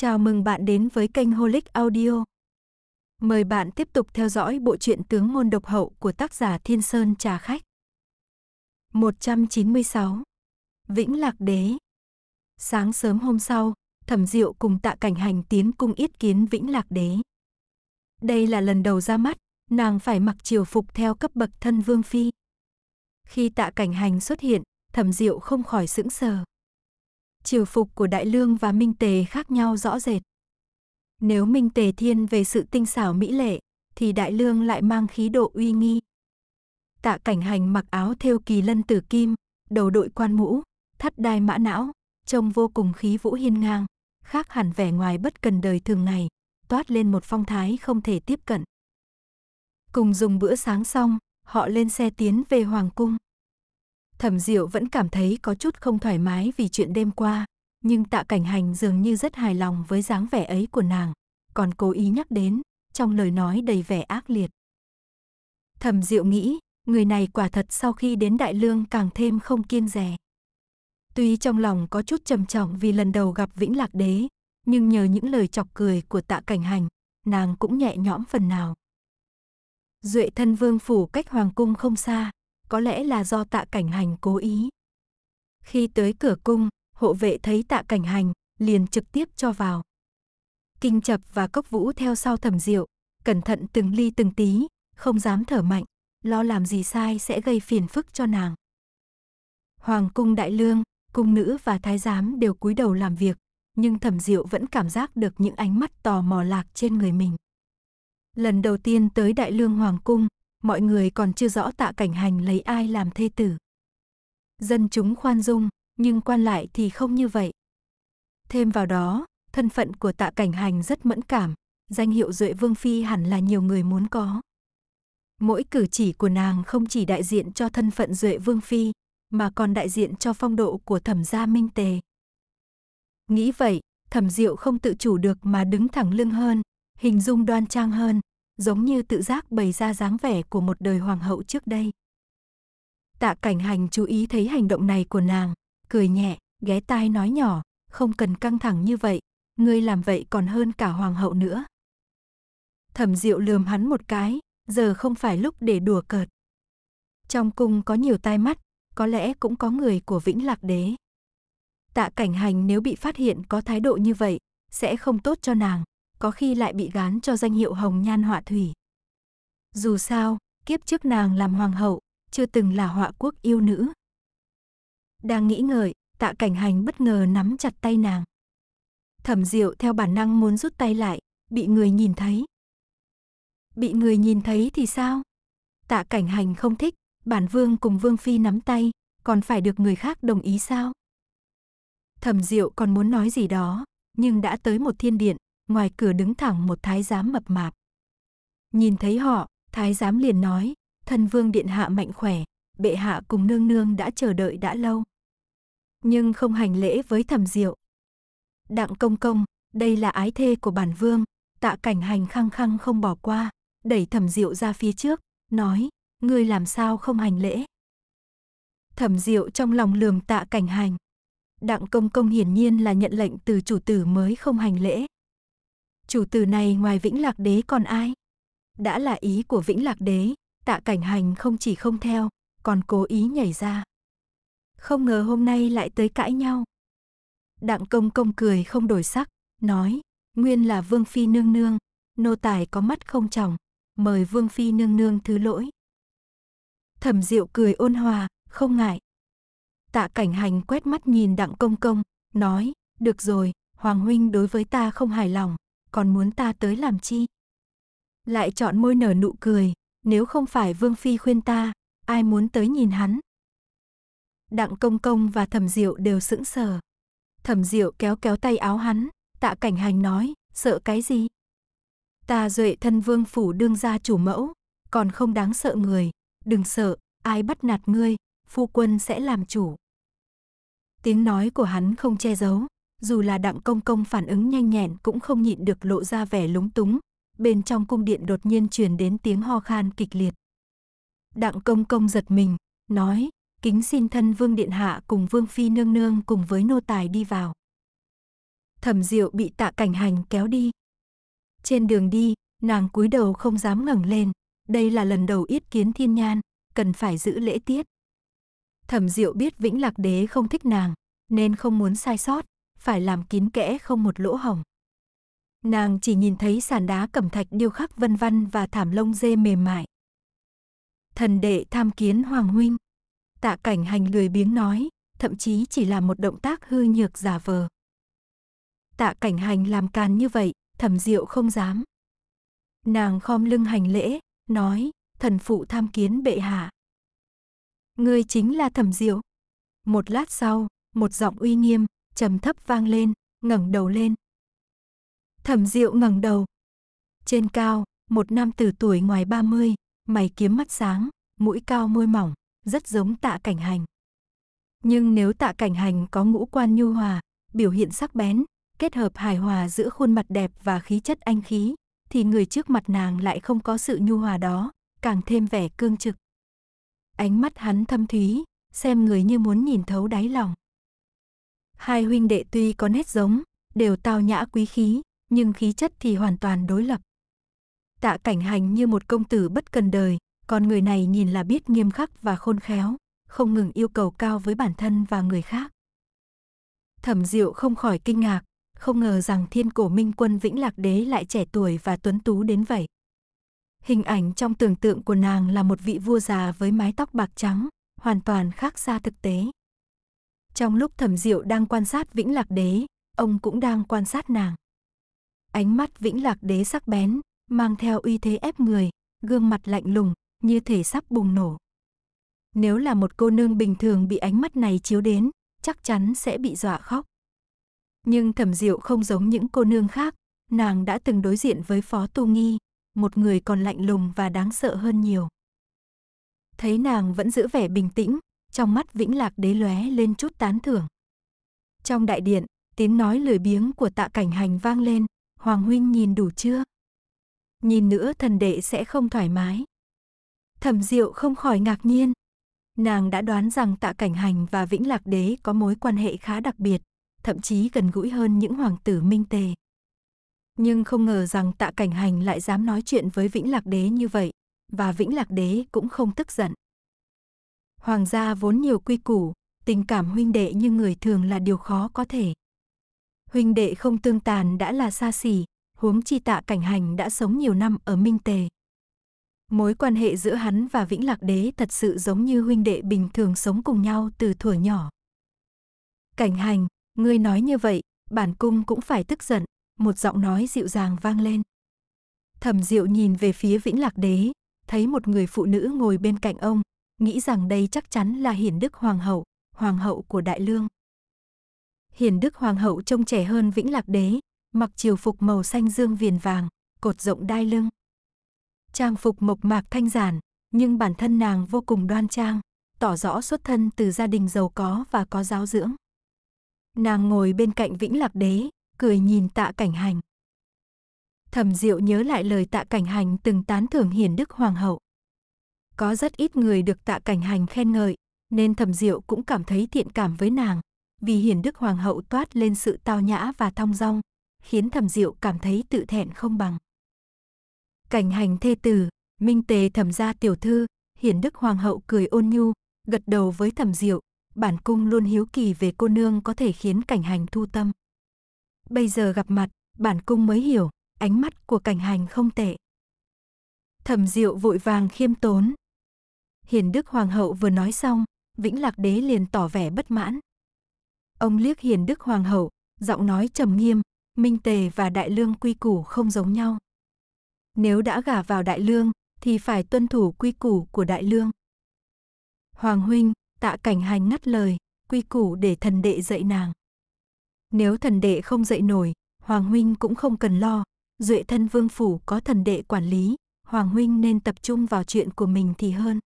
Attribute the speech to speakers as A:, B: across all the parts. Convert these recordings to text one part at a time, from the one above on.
A: Chào mừng bạn đến với kênh Holic Audio. Mời bạn tiếp tục theo dõi bộ truyện Tướng môn độc hậu của tác giả Thiên Sơn Trà Khách. 196. Vĩnh Lạc Đế. Sáng sớm hôm sau, Thẩm Diệu cùng Tạ Cảnh Hành tiến cung yết kiến Vĩnh Lạc Đế. Đây là lần đầu ra mắt, nàng phải mặc triều phục theo cấp bậc thân vương phi. Khi Tạ Cảnh Hành xuất hiện, Thẩm Diệu không khỏi sững sờ triều phục của Đại Lương và Minh Tề khác nhau rõ rệt. Nếu Minh Tề thiên về sự tinh xảo mỹ lệ, thì Đại Lương lại mang khí độ uy nghi. Tạ cảnh hành mặc áo thêu kỳ lân tử kim, đầu đội quan mũ, thắt đai mã não, trông vô cùng khí vũ hiên ngang, khác hẳn vẻ ngoài bất cần đời thường ngày, toát lên một phong thái không thể tiếp cận. Cùng dùng bữa sáng xong, họ lên xe tiến về Hoàng Cung. Thẩm Diệu vẫn cảm thấy có chút không thoải mái vì chuyện đêm qua, nhưng Tạ Cảnh Hành dường như rất hài lòng với dáng vẻ ấy của nàng, còn cố ý nhắc đến, trong lời nói đầy vẻ ác liệt. Thẩm Diệu nghĩ, người này quả thật sau khi đến Đại Lương càng thêm không kiên dè. Tuy trong lòng có chút trầm trọng vì lần đầu gặp Vĩnh Lạc Đế, nhưng nhờ những lời chọc cười của Tạ Cảnh Hành, nàng cũng nhẹ nhõm phần nào. Duệ thân vương phủ cách hoàng cung không xa, có lẽ là do tạ cảnh hành cố ý. Khi tới cửa cung, hộ vệ thấy tạ cảnh hành, liền trực tiếp cho vào. Kinh chập và cốc vũ theo sau thẩm diệu, cẩn thận từng ly từng tí, không dám thở mạnh, lo làm gì sai sẽ gây phiền phức cho nàng. Hoàng cung đại lương, cung nữ và thái giám đều cúi đầu làm việc, nhưng thẩm diệu vẫn cảm giác được những ánh mắt tò mò lạc trên người mình. Lần đầu tiên tới đại lương hoàng cung, mọi người còn chưa rõ tạ cảnh hành lấy ai làm thê tử. Dân chúng khoan dung, nhưng quan lại thì không như vậy. Thêm vào đó, thân phận của tạ cảnh hành rất mẫn cảm, danh hiệu Duệ Vương Phi hẳn là nhiều người muốn có. Mỗi cử chỉ của nàng không chỉ đại diện cho thân phận Duệ Vương Phi, mà còn đại diện cho phong độ của thẩm gia Minh Tề. Nghĩ vậy, thẩm diệu không tự chủ được mà đứng thẳng lưng hơn, hình dung đoan trang hơn, giống như tự giác bày ra dáng vẻ của một đời hoàng hậu trước đây. Tạ cảnh hành chú ý thấy hành động này của nàng, cười nhẹ, ghé tai nói nhỏ, không cần căng thẳng như vậy, ngươi làm vậy còn hơn cả hoàng hậu nữa. Thẩm diệu lườm hắn một cái, giờ không phải lúc để đùa cợt. Trong cung có nhiều tai mắt, có lẽ cũng có người của Vĩnh Lạc Đế. Tạ cảnh hành nếu bị phát hiện có thái độ như vậy, sẽ không tốt cho nàng, có khi lại bị gán cho danh hiệu hồng nhan họa thủy. Dù sao, kiếp trước nàng làm hoàng hậu, chưa từng là họa quốc yêu nữ. Đang nghĩ ngợi, tạ cảnh hành bất ngờ nắm chặt tay nàng. Thẩm diệu theo bản năng muốn rút tay lại, bị người nhìn thấy. Bị người nhìn thấy thì sao? Tạ cảnh hành không thích, bản vương cùng vương phi nắm tay, còn phải được người khác đồng ý sao? Thẩm diệu còn muốn nói gì đó, nhưng đã tới một thiên điện, ngoài cửa đứng thẳng một thái giám mập mạp. Nhìn thấy họ, thái giám liền nói, thần vương điện hạ mạnh khỏe, bệ hạ cùng nương nương đã chờ đợi đã lâu. Nhưng không hành lễ với thẩm diệu. Đặng công công, đây là ái thê của bản vương, tạ cảnh hành khăng khăng không bỏ qua, đẩy thẩm diệu ra phía trước, nói, ngươi làm sao không hành lễ. Thẩm diệu trong lòng lườm tạ cảnh hành. Đặng công công hiển nhiên là nhận lệnh từ chủ tử mới không hành lễ chủ tử này ngoài Vĩnh Lạc Đế còn ai? Đã là ý của Vĩnh Lạc Đế, tạ cảnh hành không chỉ không theo, còn cố ý nhảy ra. Không ngờ hôm nay lại tới cãi nhau. Đặng công công cười không đổi sắc, nói, nguyên là Vương Phi nương nương, nô tài có mắt không trọng, mời Vương Phi nương nương thứ lỗi. Thẩm Diệu cười ôn hòa, không ngại. Tạ Cảnh Hành quét mắt nhìn Đặng Công Công, nói, được rồi, Hoàng Huynh đối với ta không hài lòng, còn muốn ta tới làm chi? Lại chọn môi nở nụ cười, nếu không phải Vương Phi khuyên ta, ai muốn tới nhìn hắn? Đặng Công Công và Thẩm Diệu đều sững sờ. Thẩm Diệu kéo kéo tay áo hắn, tạ cảnh hành nói, sợ cái gì? Ta duệ thân vương phủ đương gia chủ mẫu, còn không đáng sợ người, đừng sợ, ai bắt nạt ngươi, phu quân sẽ làm chủ. Tiếng nói của hắn không che giấu, dù là đặng công công phản ứng nhanh nhẹn cũng không nhịn được lộ ra vẻ lúng túng, bên trong cung điện đột nhiên truyền đến tiếng ho khan kịch liệt. Đặng công công giật mình, nói, kính xin thân vương điện hạ cùng vương phi nương nương cùng với nô tài đi vào. Thẩm diệu bị tạ cảnh hành kéo đi. Trên đường đi, nàng cúi đầu không dám ngẩng lên, đây là lần đầu yết kiến thiên nhan, cần phải giữ lễ tiết. Thẩm diệu biết vĩnh lạc đế không thích nàng, nên không muốn sai sót, phải làm kín kẽ không một lỗ hỏng. Nàng chỉ nhìn thấy sàn đá cẩm thạch điêu khắc vân văn và thảm lông dê mềm mại. Thần đệ tham kiến Hoàng Huynh. Tạ cảnh hành lười biếng nói, thậm chí chỉ là một động tác hư nhược giả vờ. Tạ cảnh hành làm càn như vậy, thẩm diệu không dám. Nàng khom lưng hành lễ, nói, thần phụ tham kiến bệ hạ. Ngươi chính là thẩm diệu. Một lát sau, một giọng uy nghiêm, trầm thấp vang lên, ngẩng đầu lên. Thẩm Diệu ngẩng đầu. Trên cao, một nam tử tuổi ngoài 30, mày kiếm mắt sáng, mũi cao môi mỏng, rất giống Tạ Cảnh Hành. Nhưng nếu Tạ Cảnh Hành có ngũ quan nhu hòa, biểu hiện sắc bén, kết hợp hài hòa giữa khuôn mặt đẹp và khí chất anh khí, thì người trước mặt nàng lại không có sự nhu hòa đó, càng thêm vẻ cương trực. Ánh mắt hắn thâm thúy, xem người như muốn nhìn thấu đáy lòng. Hai huynh đệ tuy có nét giống, đều tao nhã quý khí, nhưng khí chất thì hoàn toàn đối lập. Tạ cảnh hành như một công tử bất cần đời, còn người này nhìn là biết nghiêm khắc và khôn khéo, không ngừng yêu cầu cao với bản thân và người khác. Thẩm Diệu không khỏi kinh ngạc, không ngờ rằng thiên cổ minh quân Vĩnh Lạc Đế lại trẻ tuổi và tuấn tú đến vậy. Hình ảnh trong tưởng tượng của nàng là một vị vua già với mái tóc bạc trắng, hoàn toàn khác xa thực tế. Trong lúc Thẩm Diệu đang quan sát Vĩnh Lạc Đế, ông cũng đang quan sát nàng. Ánh mắt Vĩnh Lạc Đế sắc bén, mang theo uy thế ép người, gương mặt lạnh lùng, như thể sắp bùng nổ. Nếu là một cô nương bình thường bị ánh mắt này chiếu đến, chắc chắn sẽ bị dọa khóc. Nhưng Thẩm Diệu không giống những cô nương khác, nàng đã từng đối diện với Phó Tu Nghi, một người còn lạnh lùng và đáng sợ hơn nhiều. Thấy nàng vẫn giữ vẻ bình tĩnh, trong mắt Vĩnh Lạc Đế lóe lên chút tán thưởng. Trong đại điện, tiếng nói lười biếng của tạ cảnh hành vang lên, Hoàng Huynh nhìn đủ chưa? Nhìn nữa thần đệ sẽ không thoải mái. Thẩm Diệu không khỏi ngạc nhiên. Nàng đã đoán rằng tạ cảnh hành và Vĩnh Lạc Đế có mối quan hệ khá đặc biệt, thậm chí gần gũi hơn những hoàng tử minh tề. Nhưng không ngờ rằng tạ cảnh hành lại dám nói chuyện với Vĩnh Lạc Đế như vậy, và Vĩnh Lạc Đế cũng không tức giận. Hoàng gia vốn nhiều quy củ, tình cảm huynh đệ như người thường là điều khó có thể. Huynh đệ không tương tàn đã là xa xỉ, huống chi tạ cảnh hành đã sống nhiều năm ở Minh Tề. Mối quan hệ giữa hắn và Vĩnh Lạc Đế thật sự giống như huynh đệ bình thường sống cùng nhau từ thuở nhỏ. Cảnh hành, ngươi nói như vậy, bản cung cũng phải tức giận, một giọng nói dịu dàng vang lên. Thẩm Diệu nhìn về phía Vĩnh Lạc Đế, thấy một người phụ nữ ngồi bên cạnh ông, nghĩ rằng đây chắc chắn là Hiển Đức Hoàng hậu, Hoàng hậu của Đại Lương. Hiển Đức Hoàng hậu trông trẻ hơn Vĩnh Lạc Đế, mặc triều phục màu xanh dương viền vàng, cột rộng đai lưng. Trang phục mộc mạc thanh giản, nhưng bản thân nàng vô cùng đoan trang, tỏ rõ xuất thân từ gia đình giàu có và có giáo dưỡng. Nàng ngồi bên cạnh Vĩnh Lạc Đế, cười nhìn tạ cảnh hành. Thẩm Diệu nhớ lại lời tạ cảnh hành từng tán thưởng hiền đức hoàng hậu. Có rất ít người được tạ cảnh hành khen ngợi, nên thẩm diệu cũng cảm thấy thiện cảm với nàng, vì hiền đức hoàng hậu toát lên sự tao nhã và thong dong, khiến thẩm diệu cảm thấy tự thẹn không bằng. Cảnh hành thê tử, minh tề thẩm gia tiểu thư, hiền đức hoàng hậu cười ôn nhu, gật đầu với thẩm diệu, bản cung luôn hiếu kỳ về cô nương có thể khiến cảnh hành thu tâm. Bây giờ gặp mặt, bản cung mới hiểu, ánh mắt của cảnh hành không tệ. Thẩm diệu vội vàng khiêm tốn, Hiền Đức Hoàng hậu vừa nói xong, Vĩnh Lạc đế liền tỏ vẻ bất mãn. Ông liếc Hiền Đức Hoàng hậu, giọng nói trầm nghiêm, Minh Tề và Đại Lương quy củ không giống nhau. Nếu đã gả vào Đại Lương, thì phải tuân thủ quy củ của Đại Lương. Hoàng huynh, tạ cảnh hành ngắt lời, quy củ để thần đệ dạy nàng. Nếu thần đệ không dạy nổi, Hoàng huynh cũng không cần lo, duệ thân vương phủ có thần đệ quản lý, Hoàng huynh nên tập trung vào chuyện của mình thì hơn.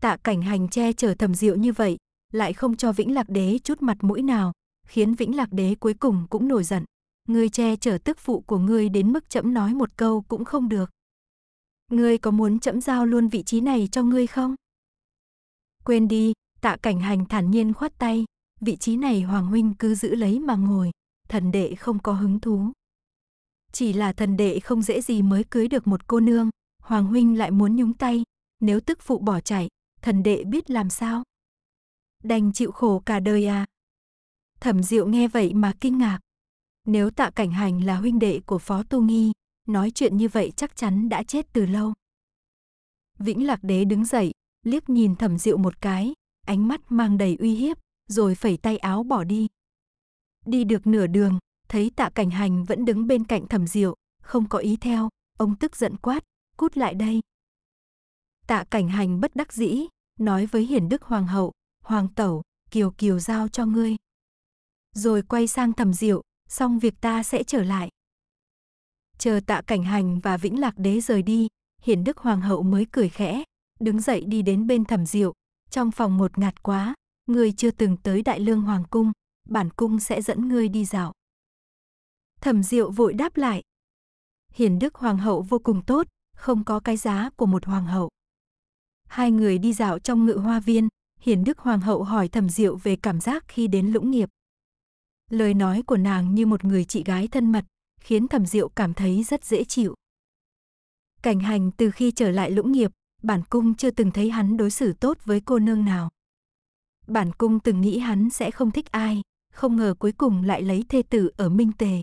A: Tạ cảnh hành che chở thầm diệu như vậy, lại không cho Vĩnh Lạc Đế chút mặt mũi nào, khiến Vĩnh Lạc Đế cuối cùng cũng nổi giận. Ngươi che chở tức phụ của ngươi đến mức chậm nói một câu cũng không được. Ngươi có muốn chậm giao luôn vị trí này cho ngươi không? Quên đi, tạ cảnh hành thản nhiên khoát tay, vị trí này Hoàng Huynh cứ giữ lấy mà ngồi, thần đệ không có hứng thú. Chỉ là thần đệ không dễ gì mới cưới được một cô nương, Hoàng Huynh lại muốn nhúng tay, nếu tức phụ bỏ chạy, thần đệ biết làm sao? Đành chịu khổ cả đời à? Thẩm Diệu nghe vậy mà kinh ngạc. Nếu tạ cảnh hành là huynh đệ của Phó Tu Nghi, nói chuyện như vậy chắc chắn đã chết từ lâu. Vĩnh Lạc Đế đứng dậy, liếc nhìn Thẩm Diệu một cái, ánh mắt mang đầy uy hiếp, rồi phẩy tay áo bỏ đi. Đi được nửa đường, thấy tạ cảnh hành vẫn đứng bên cạnh Thẩm Diệu, không có ý theo, ông tức giận quát, cút lại đây, Tạ cảnh hành bất đắc dĩ, nói với hiển đức hoàng hậu, hoàng tẩu, kiều kiều giao cho ngươi. Rồi quay sang thầm diệu, xong việc ta sẽ trở lại. Chờ tạ cảnh hành và vĩnh lạc đế rời đi, hiển đức hoàng hậu mới cười khẽ, đứng dậy đi đến bên thẩm diệu, trong phòng một ngạt quá, ngươi chưa từng tới đại lương hoàng cung, bản cung sẽ dẫn ngươi đi dạo. Thẩm diệu vội đáp lại. Hiển đức hoàng hậu vô cùng tốt, không có cái giá của một hoàng hậu. Hai người đi dạo trong ngự hoa viên, Hiền Đức Hoàng hậu hỏi Thẩm Diệu về cảm giác khi đến Lũng Nghiệp. Lời nói của nàng như một người chị gái thân mật, khiến Thẩm Diệu cảm thấy rất dễ chịu. Cảnh hành từ khi trở lại Lũng Nghiệp, bản cung chưa từng thấy hắn đối xử tốt với cô nương nào. Bản cung từng nghĩ hắn sẽ không thích ai, không ngờ cuối cùng lại lấy thê tử ở Minh Tề.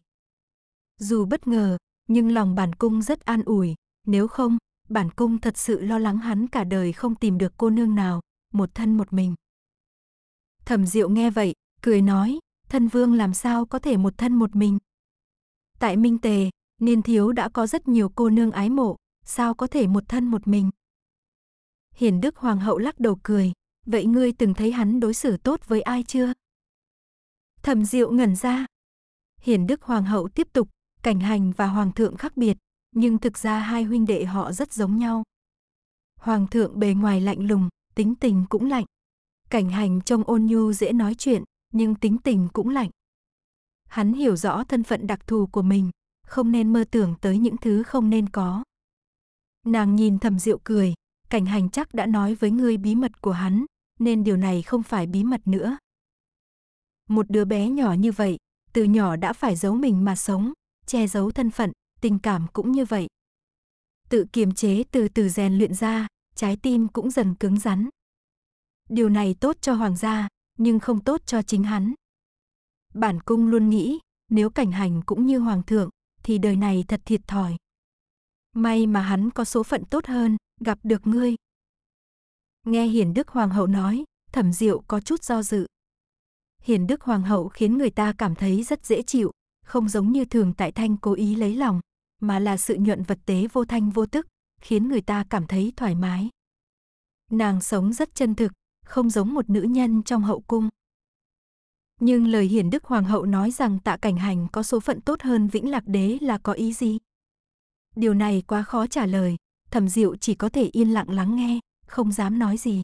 A: Dù bất ngờ, nhưng lòng bản cung rất an ủi, nếu không, bản cung thật sự lo lắng hắn cả đời không tìm được cô nương nào, một thân một mình. Thẩm Diệu nghe vậy, cười nói, thân vương làm sao có thể một thân một mình. Tại Minh Tề, niên thiếu đã có rất nhiều cô nương ái mộ, sao có thể một thân một mình. Hiền Đức Hoàng hậu lắc đầu cười, vậy ngươi từng thấy hắn đối xử tốt với ai chưa? Thẩm Diệu ngẩn ra. Hiền Đức Hoàng hậu tiếp tục, cảnh hành và Hoàng thượng khác biệt, nhưng thực ra hai huynh đệ họ rất giống nhau. Hoàng thượng bề ngoài lạnh lùng, tính tình cũng lạnh. Cảnh hành trông ôn nhu dễ nói chuyện, nhưng tính tình cũng lạnh. Hắn hiểu rõ thân phận đặc thù của mình, không nên mơ tưởng tới những thứ không nên có. Nàng nhìn thầm rượu cười, cảnh hành chắc đã nói với ngươi bí mật của hắn, nên điều này không phải bí mật nữa. Một đứa bé nhỏ như vậy, từ nhỏ đã phải giấu mình mà sống, che giấu thân phận, tình cảm cũng như vậy. Tự kiềm chế từ từ rèn luyện ra, trái tim cũng dần cứng rắn. Điều này tốt cho hoàng gia, nhưng không tốt cho chính hắn. Bản cung luôn nghĩ, nếu cảnh hành cũng như hoàng thượng, thì đời này thật thiệt thòi. May mà hắn có số phận tốt hơn, gặp được ngươi. Nghe Hiền Đức Hoàng hậu nói, Thẩm Diệu có chút do dự. Hiền Đức Hoàng hậu khiến người ta cảm thấy rất dễ chịu, không giống như thường tại thanh cố ý lấy lòng mà là sự nhuận vật tế vô thanh vô tức, khiến người ta cảm thấy thoải mái. Nàng sống rất chân thực, không giống một nữ nhân trong hậu cung. Nhưng lời hiển đức hoàng hậu nói rằng tạ cảnh hành có số phận tốt hơn vĩnh lạc đế là có ý gì? Điều này quá khó trả lời, thẩm diệu chỉ có thể yên lặng lắng nghe, không dám nói gì.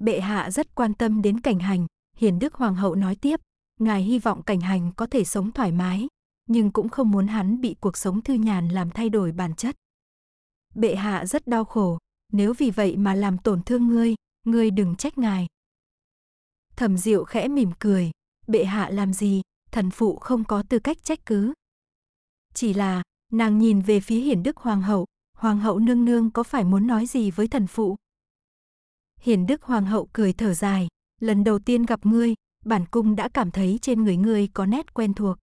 A: Bệ hạ rất quan tâm đến cảnh hành, hiển đức hoàng hậu nói tiếp, ngài hy vọng cảnh hành có thể sống thoải mái, nhưng cũng không muốn hắn bị cuộc sống thư nhàn làm thay đổi bản chất. Bệ hạ rất đau khổ, nếu vì vậy mà làm tổn thương ngươi, ngươi đừng trách ngài. Thẩm Diệu khẽ mỉm cười, bệ hạ làm gì, thần phụ không có tư cách trách cứ. Chỉ là, nàng nhìn về phía Hiển Đức Hoàng hậu, Hoàng hậu nương nương có phải muốn nói gì với thần phụ? Hiển Đức Hoàng hậu cười thở dài, lần đầu tiên gặp ngươi, bản cung đã cảm thấy trên người ngươi có nét quen thuộc.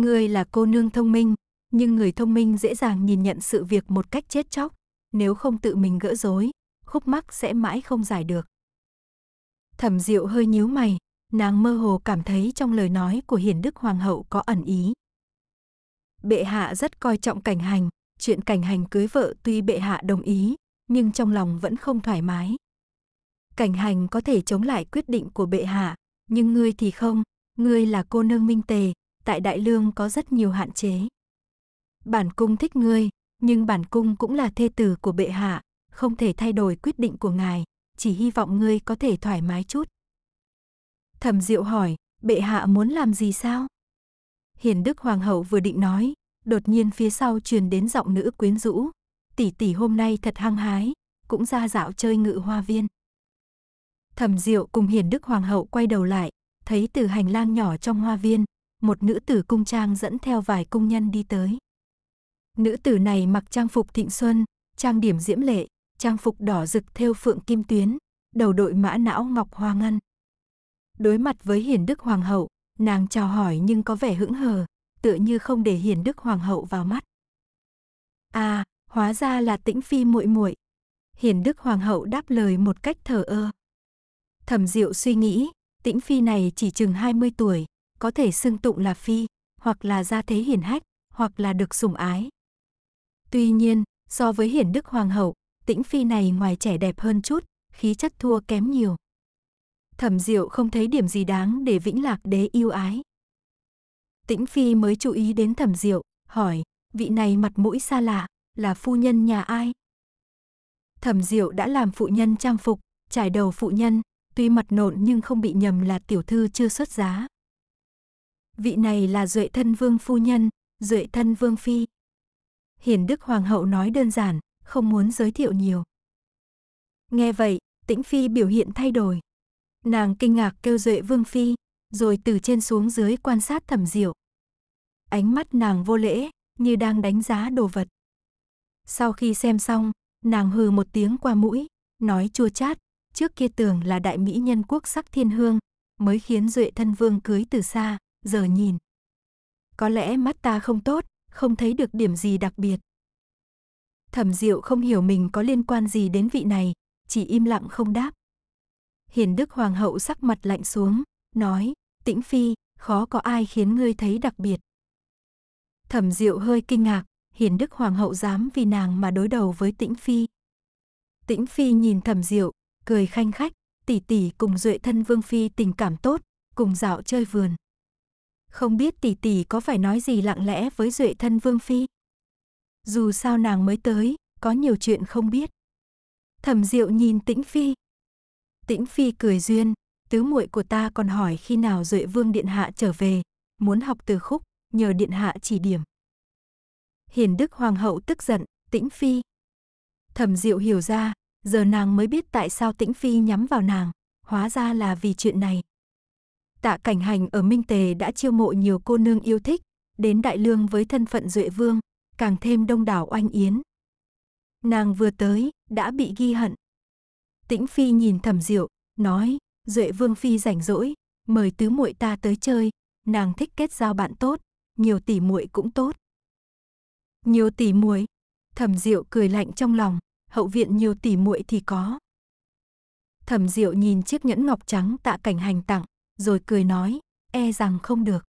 A: Ngươi là cô nương thông minh, nhưng người thông minh dễ dàng nhìn nhận sự việc một cách chết chóc, nếu không tự mình gỡ rối, khúc mắc sẽ mãi không giải được. Thẩm Diệu hơi nhíu mày, nàng mơ hồ cảm thấy trong lời nói của Hiền Đức Hoàng hậu có ẩn ý. Bệ hạ rất coi trọng cảnh hành, chuyện cảnh hành cưới vợ tuy bệ hạ đồng ý, nhưng trong lòng vẫn không thoải mái. Cảnh hành có thể chống lại quyết định của bệ hạ, nhưng ngươi thì không, ngươi là cô nương minh tề, tại Đại Lương có rất nhiều hạn chế. Bản cung thích ngươi, nhưng bản cung cũng là thê tử của bệ hạ, không thể thay đổi quyết định của ngài, chỉ hy vọng ngươi có thể thoải mái chút. Thẩm Diệu hỏi, bệ hạ muốn làm gì sao? Hiền Đức Hoàng hậu vừa định nói, đột nhiên phía sau truyền đến giọng nữ quyến rũ, tỷ tỷ hôm nay thật hăng hái, cũng ra dạo chơi ngự hoa viên. Thẩm Diệu cùng Hiền Đức Hoàng hậu quay đầu lại, thấy từ hành lang nhỏ trong hoa viên, một nữ tử cung trang dẫn theo vài cung nhân đi tới. Nữ tử này mặc trang phục thịnh xuân, trang điểm diễm lệ, trang phục đỏ rực thêu phượng kim tuyến, đầu đội mã não ngọc hoa ngân. Đối mặt với Hiền Đức Hoàng hậu, nàng chào hỏi nhưng có vẻ hững hờ, tựa như không để Hiền Đức Hoàng hậu vào mắt. À, hóa ra là tĩnh phi muội muội. Hiền Đức Hoàng hậu đáp lời một cách thờ ơ. Thẩm Diệu suy nghĩ, tĩnh phi này chỉ chừng 20 tuổi, có thể xưng tụng là phi, hoặc là gia thế hiển hách, hoặc là được sủng ái. Tuy nhiên, so với hiển đức hoàng hậu, tĩnh phi này ngoài trẻ đẹp hơn chút, khí chất thua kém nhiều. Thẩm Diệu không thấy điểm gì đáng để Vĩnh Lạc đế yêu ái. Tĩnh Phi mới chú ý đến Thẩm Diệu, hỏi, vị này mặt mũi xa lạ, là phu nhân nhà ai? Thẩm Diệu đã làm phụ nhân trang phục, trải đầu phụ nhân, tuy mặt nộn nhưng không bị nhầm là tiểu thư chưa xuất giá vị này là Duệ thân vương phu nhân, Duệ thân vương phi. Hiền Đức Hoàng hậu nói đơn giản, không muốn giới thiệu nhiều. Nghe vậy, tĩnh phi biểu hiện thay đổi. Nàng kinh ngạc kêu Duệ vương phi, rồi từ trên xuống dưới quan sát thẩm diệu. Ánh mắt nàng vô lễ, như đang đánh giá đồ vật. Sau khi xem xong, nàng hừ một tiếng qua mũi, nói chua chát, trước kia tưởng là đại mỹ nhân quốc sắc thiên hương, mới khiến Duệ thân vương cưới từ xa, giờ nhìn. Có lẽ mắt ta không tốt, không thấy được điểm gì đặc biệt. Thẩm Diệu không hiểu mình có liên quan gì đến vị này, chỉ im lặng không đáp. Hiền Đức Hoàng hậu sắc mặt lạnh xuống, nói, tĩnh phi, khó có ai khiến ngươi thấy đặc biệt. Thẩm Diệu hơi kinh ngạc, Hiền Đức Hoàng hậu dám vì nàng mà đối đầu với tĩnh phi. Tĩnh phi nhìn Thẩm Diệu, cười khanh khách, tỷ tỷ cùng duệ thân vương phi tình cảm tốt, cùng dạo chơi vườn không biết tỷ tỷ có phải nói gì lặng lẽ với Duệ thân Vương Phi. Dù sao nàng mới tới, có nhiều chuyện không biết. Thẩm Diệu nhìn Tĩnh Phi. Tĩnh Phi cười duyên, tứ muội của ta còn hỏi khi nào Duệ Vương Điện Hạ trở về, muốn học từ khúc, nhờ Điện Hạ chỉ điểm. Hiền Đức Hoàng hậu tức giận, Tĩnh Phi. Thẩm Diệu hiểu ra, giờ nàng mới biết tại sao Tĩnh Phi nhắm vào nàng, hóa ra là vì chuyện này. Tạ Cảnh Hành ở Minh Tề đã chiêu mộ nhiều cô nương yêu thích, đến Đại Lương với thân phận Duệ Vương, càng thêm đông đảo oanh yến. Nàng vừa tới, đã bị ghi hận. Tĩnh Phi nhìn thầm diệu, nói, Duệ Vương Phi rảnh rỗi, mời tứ muội ta tới chơi, nàng thích kết giao bạn tốt, nhiều tỷ muội cũng tốt. Nhiều tỷ muội? Thẩm Diệu cười lạnh trong lòng, hậu viện nhiều tỷ muội thì có. Thẩm Diệu nhìn chiếc nhẫn ngọc trắng Tạ Cảnh Hành tặng, rồi cười nói, e rằng không được.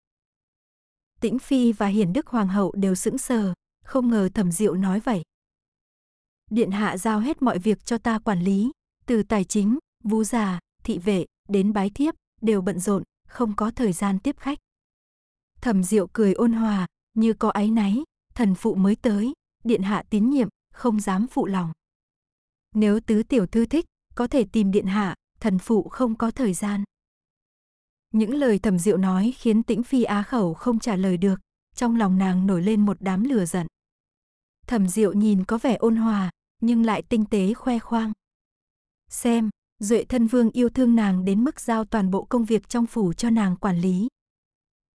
A: Tĩnh Phi và Hiển Đức Hoàng hậu đều sững sờ, không ngờ thẩm diệu nói vậy. Điện hạ giao hết mọi việc cho ta quản lý, từ tài chính, vũ già, thị vệ, đến bái thiếp, đều bận rộn, không có thời gian tiếp khách. Thẩm diệu cười ôn hòa, như có áy náy, thần phụ mới tới, điện hạ tín nhiệm, không dám phụ lòng. Nếu tứ tiểu thư thích, có thể tìm điện hạ, thần phụ không có thời gian. Những lời thầm diệu nói khiến tĩnh phi á khẩu không trả lời được, trong lòng nàng nổi lên một đám lửa giận. Thẩm diệu nhìn có vẻ ôn hòa, nhưng lại tinh tế khoe khoang. Xem, Duệ thân vương yêu thương nàng đến mức giao toàn bộ công việc trong phủ cho nàng quản lý.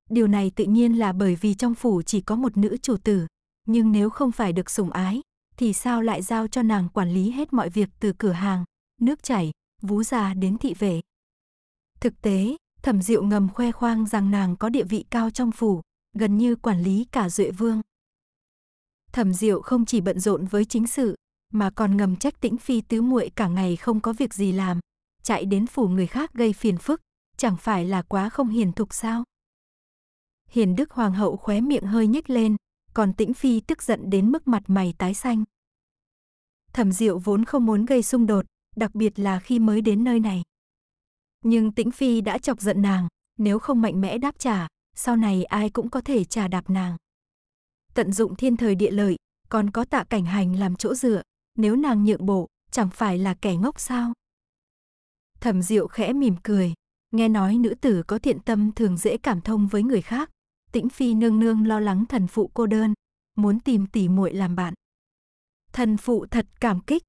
A: Điều này tự nhiên là bởi vì trong phủ chỉ có một nữ chủ tử, nhưng nếu không phải được sủng ái, thì sao lại giao cho nàng quản lý hết mọi việc từ cửa hàng, nước chảy, vú già đến thị vệ. Thực tế, Thẩm Diệu ngầm khoe khoang rằng nàng có địa vị cao trong phủ, gần như quản lý cả Duệ Vương. Thẩm Diệu không chỉ bận rộn với chính sự, mà còn ngầm trách Tĩnh Phi tứ muội cả ngày không có việc gì làm, chạy đến phủ người khác gây phiền phức, chẳng phải là quá không hiền thục sao? Hiền Đức Hoàng hậu khóe miệng hơi nhếch lên, còn Tĩnh Phi tức giận đến mức mặt mày tái xanh. Thẩm Diệu vốn không muốn gây xung đột, đặc biệt là khi mới đến nơi này. Nhưng Tĩnh Phi đã chọc giận nàng, nếu không mạnh mẽ đáp trả, sau này ai cũng có thể trả đạp nàng. Tận dụng thiên thời địa lợi, còn có tạ cảnh hành làm chỗ dựa, nếu nàng nhượng bộ, chẳng phải là kẻ ngốc sao? Thẩm Diệu khẽ mỉm cười, nghe nói nữ tử có thiện tâm thường dễ cảm thông với người khác, Tĩnh Phi nương nương lo lắng thần phụ cô đơn, muốn tìm tỷ muội làm bạn. Thần phụ thật cảm kích.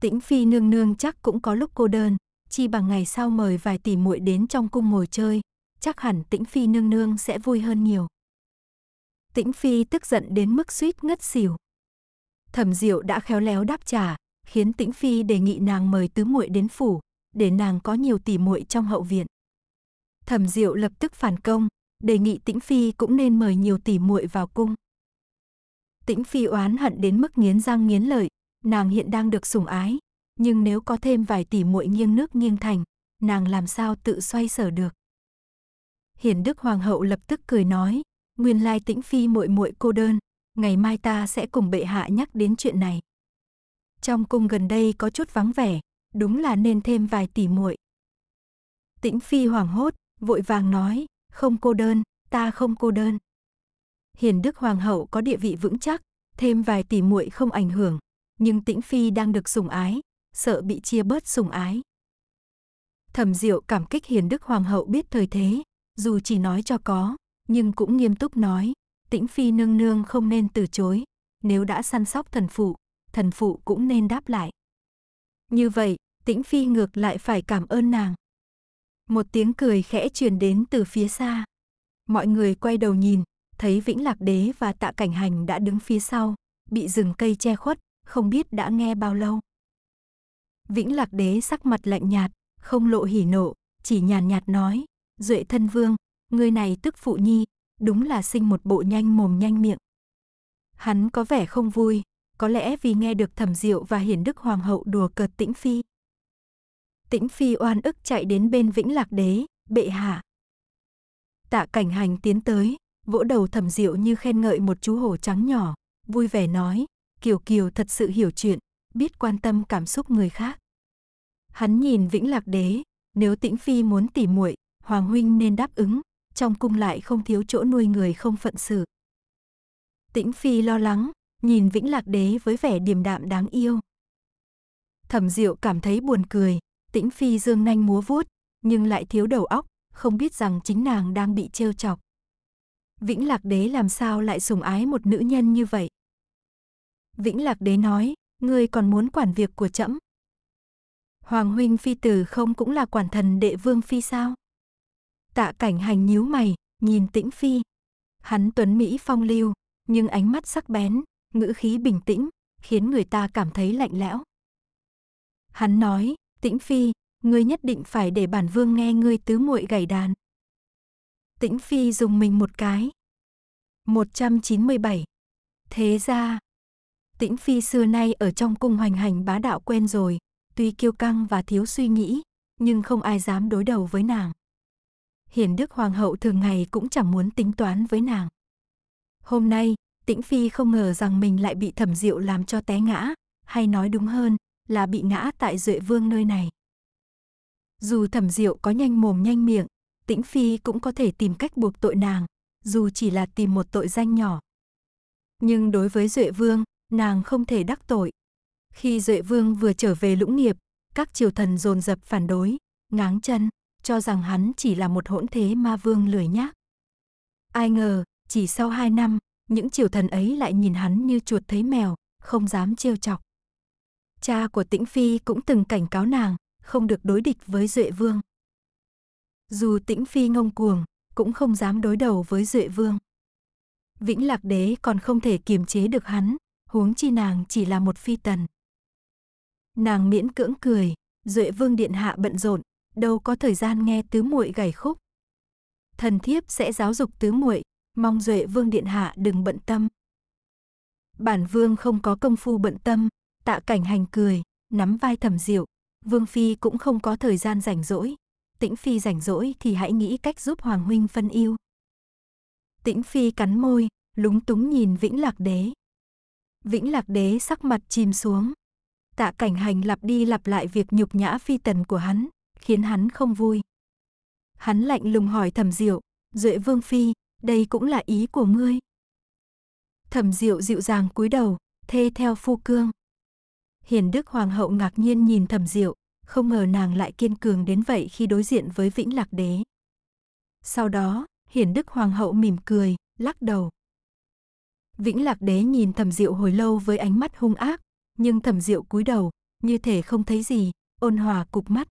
A: Tĩnh Phi nương nương chắc cũng có lúc cô đơn, chi bằng ngày sau mời vài tỷ muội đến trong cung ngồi chơi, chắc hẳn Tĩnh Phi nương nương sẽ vui hơn nhiều. Tĩnh Phi tức giận đến mức suýt ngất xỉu. Thẩm Diệu đã khéo léo đáp trả, khiến Tĩnh Phi đề nghị nàng mời tứ muội đến phủ, để nàng có nhiều tỷ muội trong hậu viện. Thẩm Diệu lập tức phản công, đề nghị Tĩnh Phi cũng nên mời nhiều tỷ muội vào cung. Tĩnh Phi oán hận đến mức nghiến răng nghiến lợi, nàng hiện đang được sủng ái, nhưng nếu có thêm vài tỷ muội nghiêng nước nghiêng thành, nàng làm sao tự xoay sở được. Hiển Đức Hoàng hậu lập tức cười nói, nguyên lai tĩnh phi muội muội cô đơn, ngày mai ta sẽ cùng bệ hạ nhắc đến chuyện này. Trong cung gần đây có chút vắng vẻ, đúng là nên thêm vài tỷ muội. Tĩnh phi hoàng hốt, vội vàng nói, không cô đơn, ta không cô đơn. Hiền Đức Hoàng hậu có địa vị vững chắc, thêm vài tỷ muội không ảnh hưởng, nhưng Tĩnh phi đang được sủng ái, sợ bị chia bớt sủng ái. Thẩm Diệu cảm kích Hiền Đức Hoàng hậu biết thời thế, dù chỉ nói cho có, nhưng cũng nghiêm túc nói, Tĩnh Phi nương nương không nên từ chối, nếu đã săn sóc thần phụ, thần phụ cũng nên đáp lại. Như vậy, Tĩnh Phi ngược lại phải cảm ơn nàng. Một tiếng cười khẽ truyền đến từ phía xa. Mọi người quay đầu nhìn, thấy Vĩnh Lạc Đế và Tạ Cảnh Hành đã đứng phía sau, bị rừng cây che khuất, không biết đã nghe bao lâu. Vĩnh Lạc Đế sắc mặt lạnh nhạt, không lộ hỉ nộ, chỉ nhàn nhạt nói, "Duệ thân vương, người này tức phụ nhi, đúng là sinh một bộ nhanh mồm nhanh miệng." Hắn có vẻ không vui, có lẽ vì nghe được Thẩm Diệu và Hiển Đức hoàng hậu đùa cợt Tĩnh phi. Tĩnh phi oan ức chạy đến bên Vĩnh Lạc Đế, "Bệ hạ." Tạ Cảnh Hành tiến tới, vỗ đầu Thẩm Diệu như khen ngợi một chú hổ trắng nhỏ, vui vẻ nói, "Kiều Kiều thật sự hiểu chuyện, biết quan tâm cảm xúc người khác." Hắn nhìn Vĩnh Lạc Đế, nếu Tĩnh Phi muốn tỉ muội, Hoàng Huynh nên đáp ứng, trong cung lại không thiếu chỗ nuôi người không phận sự. Tĩnh Phi lo lắng, nhìn Vĩnh Lạc Đế với vẻ điềm đạm đáng yêu. Thẩm Diệu cảm thấy buồn cười, Tĩnh Phi dương nanh múa vuốt, nhưng lại thiếu đầu óc, không biết rằng chính nàng đang bị trêu chọc. Vĩnh Lạc Đế làm sao lại sùng ái một nữ nhân như vậy? Vĩnh Lạc Đế nói, ngươi còn muốn quản việc của trẫm, Hoàng huynh phi tử không cũng là quản thần đệ vương phi sao? Tạ cảnh hành nhíu mày, nhìn tĩnh phi. Hắn tuấn Mỹ phong lưu, nhưng ánh mắt sắc bén, ngữ khí bình tĩnh, khiến người ta cảm thấy lạnh lẽo. Hắn nói, tĩnh phi, ngươi nhất định phải để bản vương nghe ngươi tứ muội gảy đàn. Tĩnh phi dùng mình một cái. 197. Thế ra, tĩnh phi xưa nay ở trong cung hoành hành bá đạo quen rồi, tuy kiêu căng và thiếu suy nghĩ, nhưng không ai dám đối đầu với nàng. Hiền Đức Hoàng hậu thường ngày cũng chẳng muốn tính toán với nàng. Hôm nay, Tĩnh Phi không ngờ rằng mình lại bị thẩm diệu làm cho té ngã, hay nói đúng hơn là bị ngã tại Duệ Vương nơi này. Dù thẩm diệu có nhanh mồm nhanh miệng, Tĩnh Phi cũng có thể tìm cách buộc tội nàng, dù chỉ là tìm một tội danh nhỏ. Nhưng đối với Duệ Vương, nàng không thể đắc tội, khi Duệ Vương vừa trở về lũng nghiệp, các triều thần dồn dập phản đối, ngáng chân, cho rằng hắn chỉ là một hỗn thế ma vương lười nhác. Ai ngờ, chỉ sau hai năm, những triều thần ấy lại nhìn hắn như chuột thấy mèo, không dám trêu chọc. Cha của Tĩnh Phi cũng từng cảnh cáo nàng, không được đối địch với Duệ Vương. Dù Tĩnh Phi ngông cuồng, cũng không dám đối đầu với Duệ Vương. Vĩnh Lạc Đế còn không thể kiềm chế được hắn, huống chi nàng chỉ là một phi tần. Nàng miễn cưỡng cười, Duệ Vương điện hạ bận rộn, đâu có thời gian nghe tứ muội gảy khúc. Thần thiếp sẽ giáo dục tứ muội, mong Duệ Vương điện hạ đừng bận tâm. Bản vương không có công phu bận tâm, Tạ Cảnh Hành cười, nắm vai Thẩm Diệu, Vương phi cũng không có thời gian rảnh rỗi, Tĩnh phi rảnh rỗi thì hãy nghĩ cách giúp hoàng huynh phân yêu. Tĩnh phi cắn môi, lúng túng nhìn Vĩnh Lạc đế. Vĩnh Lạc đế sắc mặt chìm xuống, tạ cảnh hành lặp đi lặp lại việc nhục nhã phi tần của hắn, khiến hắn không vui. Hắn lạnh lùng hỏi thẩm diệu, duệ vương phi, đây cũng là ý của ngươi. Thẩm diệu dịu dàng cúi đầu, thê theo phu cương. Hiền đức hoàng hậu ngạc nhiên nhìn thẩm diệu, không ngờ nàng lại kiên cường đến vậy khi đối diện với vĩnh lạc đế. Sau đó, hiển đức hoàng hậu mỉm cười, lắc đầu. Vĩnh lạc đế nhìn thẩm diệu hồi lâu với ánh mắt hung ác, nhưng thẩm diệu cúi đầu, như thể không thấy gì, ôn hòa cục mắt.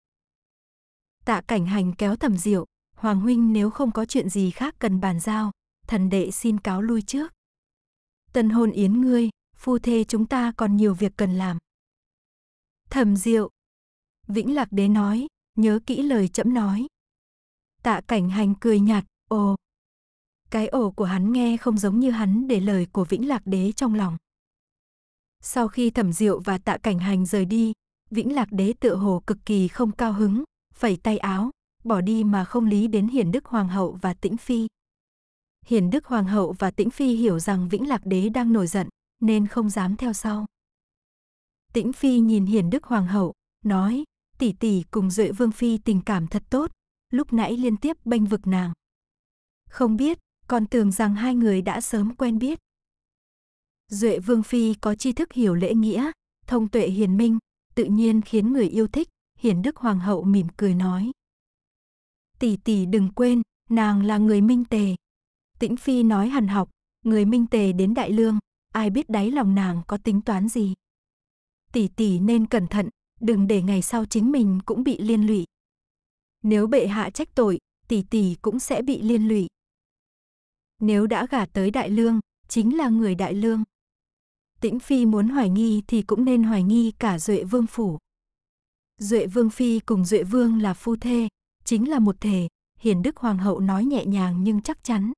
A: Tạ cảnh hành kéo thẩm diệu, Hoàng huynh nếu không có chuyện gì khác cần bàn giao, thần đệ xin cáo lui trước. Tân hôn yến ngươi, phu thê chúng ta còn nhiều việc cần làm. Thẩm diệu. Vĩnh lạc đế nói, nhớ kỹ lời trẫm nói. Tạ cảnh hành cười nhạt, ồ. Cái ồ của hắn nghe không giống như hắn để lời của vĩnh lạc đế trong lòng. Sau khi thẩm diệu và tạ cảnh hành rời đi, Vĩnh Lạc Đế tựa hồ cực kỳ không cao hứng, phẩy tay áo, bỏ đi mà không lý đến Hiền Đức Hoàng hậu và Tĩnh Phi. Hiền Đức Hoàng hậu và Tĩnh Phi hiểu rằng Vĩnh Lạc Đế đang nổi giận, nên không dám theo sau. Tĩnh Phi nhìn Hiền Đức Hoàng hậu, nói, tỷ tỷ cùng Duệ Vương Phi tình cảm thật tốt, lúc nãy liên tiếp bênh vực nàng. Không biết, còn tưởng rằng hai người đã sớm quen biết. Duệ Vương Phi có tri thức hiểu lễ nghĩa, thông tuệ hiền minh, tự nhiên khiến người yêu thích, hiển đức hoàng hậu mỉm cười nói. Tỷ tỷ đừng quên, nàng là người minh tề. Tĩnh Phi nói hằn học, người minh tề đến đại lương, ai biết đáy lòng nàng có tính toán gì. Tỷ tỷ nên cẩn thận, đừng để ngày sau chính mình cũng bị liên lụy. Nếu bệ hạ trách tội, tỷ tỷ cũng sẽ bị liên lụy. Nếu đã gả tới đại lương, chính là người đại lương. Tĩnh Phi muốn hoài nghi thì cũng nên hoài nghi cả Duệ Vương Phủ. Duệ Vương Phi cùng Duệ Vương là phu thê, chính là một thể, hiền đức hoàng hậu nói nhẹ nhàng nhưng chắc chắn.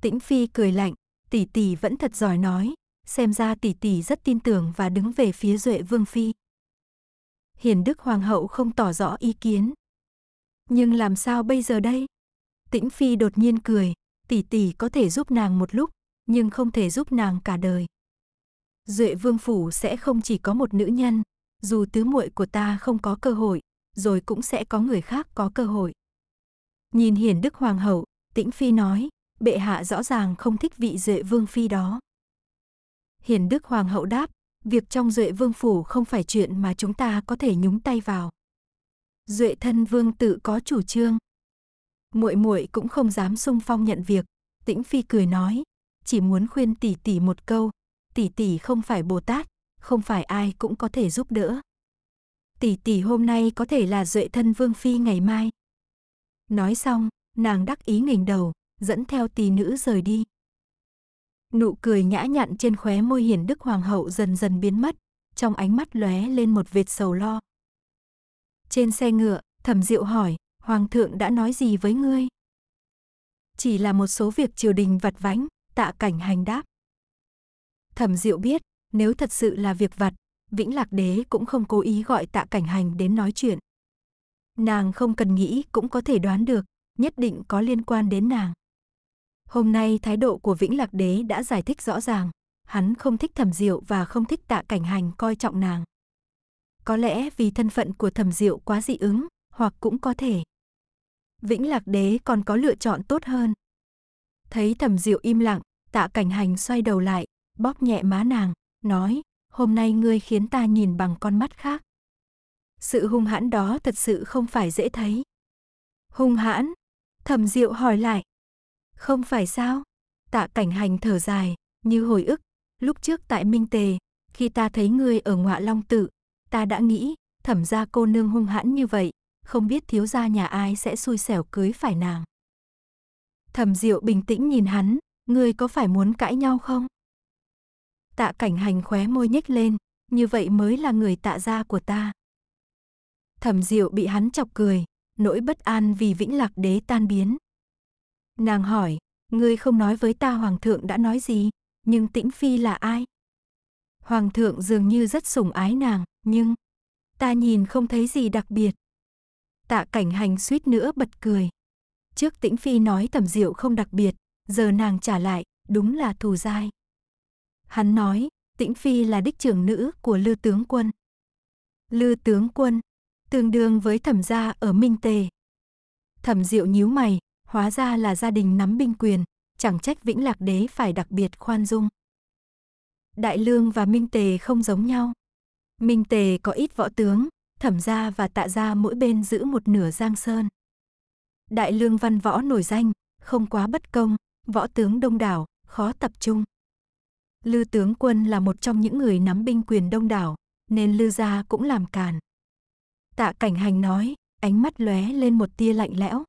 A: Tĩnh Phi cười lạnh, tỷ tỷ vẫn thật giỏi nói, xem ra tỷ tỷ rất tin tưởng và đứng về phía Duệ Vương Phi. Hiền Đức Hoàng hậu không tỏ rõ ý kiến. Nhưng làm sao bây giờ đây? Tĩnh Phi đột nhiên cười, tỷ tỷ có thể giúp nàng một lúc, nhưng không thể giúp nàng cả đời. Duệ Vương phủ sẽ không chỉ có một nữ nhân, dù tứ muội của ta không có cơ hội, rồi cũng sẽ có người khác có cơ hội. Nhìn Hiển Đức Hoàng hậu, Tĩnh Phi nói, bệ hạ rõ ràng không thích vị Duệ Vương Phi đó. Hiển Đức Hoàng hậu đáp, việc trong Duệ Vương phủ không phải chuyện mà chúng ta có thể nhúng tay vào. Duệ thân vương tự có chủ trương. Muội muội cũng không dám sung phong nhận việc, Tĩnh Phi cười nói, chỉ muốn khuyên tỷ tỷ một câu, tỷ tỷ không phải Bồ Tát, không phải ai cũng có thể giúp đỡ. Tỷ tỷ hôm nay có thể là duệ thân vương phi ngày mai. Nói xong, nàng đắc ý ngẩng đầu, dẫn theo tỷ nữ rời đi. Nụ cười nhã nhặn trên khóe môi hiền đức hoàng hậu dần dần biến mất, trong ánh mắt lóe lên một vệt sầu lo. Trên xe ngựa, thẩm diệu hỏi, hoàng thượng đã nói gì với ngươi? Chỉ là một số việc triều đình vặt vãnh, tạ cảnh hành đáp. Thẩm Diệu biết, nếu thật sự là việc vặt, Vĩnh Lạc Đế cũng không cố ý gọi Tạ Cảnh Hành đến nói chuyện. Nàng không cần nghĩ cũng có thể đoán được, nhất định có liên quan đến nàng. Hôm nay thái độ của Vĩnh Lạc Đế đã giải thích rõ ràng, hắn không thích Thẩm Diệu và không thích Tạ Cảnh Hành coi trọng nàng. Có lẽ vì thân phận của Thẩm Diệu quá dị ứng, hoặc cũng có thể. Vĩnh Lạc Đế còn có lựa chọn tốt hơn. Thấy Thẩm Diệu im lặng, Tạ Cảnh Hành xoay đầu lại, bóp nhẹ má nàng, nói, hôm nay ngươi khiến ta nhìn bằng con mắt khác. Sự hung hãn đó thật sự không phải dễ thấy. Hung hãn? Thẩm Diệu hỏi lại. Không phải sao? Tạ cảnh hành thở dài, như hồi ức, lúc trước tại Minh Tề, khi ta thấy ngươi ở ngọa long tự, ta đã nghĩ, thẩm gia cô nương hung hãn như vậy, không biết thiếu gia nhà ai sẽ xui xẻo cưới phải nàng. Thẩm Diệu bình tĩnh nhìn hắn, ngươi có phải muốn cãi nhau không? Tạ cảnh hành khóe môi nhếch lên, như vậy mới là người tạ gia của ta. Thẩm diệu bị hắn chọc cười, nỗi bất an vì vĩnh lạc đế tan biến. Nàng hỏi, ngươi không nói với ta hoàng thượng đã nói gì, nhưng tĩnh phi là ai? Hoàng thượng dường như rất sủng ái nàng, nhưng ta nhìn không thấy gì đặc biệt. Tạ cảnh hành suýt nữa bật cười. Trước tĩnh phi nói thẩm diệu không đặc biệt, giờ nàng trả lại, đúng là thù dai. Hắn nói, Tĩnh Phi là đích trưởng nữ của Lư Tướng Quân. Lư Tướng Quân, tương đương với thẩm gia ở Minh Tề. Thẩm Diệu nhíu mày, hóa ra là gia đình nắm binh quyền, chẳng trách Vĩnh Lạc Đế phải đặc biệt khoan dung. Đại Lương và Minh Tề không giống nhau. Minh Tề có ít võ tướng, thẩm gia và tạ gia mỗi bên giữ một nửa giang sơn. Đại Lương văn võ nổi danh, không quá bất công, võ tướng đông đảo, khó tập trung. Lư tướng quân là một trong những người nắm binh quyền đông đảo, nên Lư gia cũng làm càn. Tạ cảnh hành nói, ánh mắt lóe lên một tia lạnh lẽo.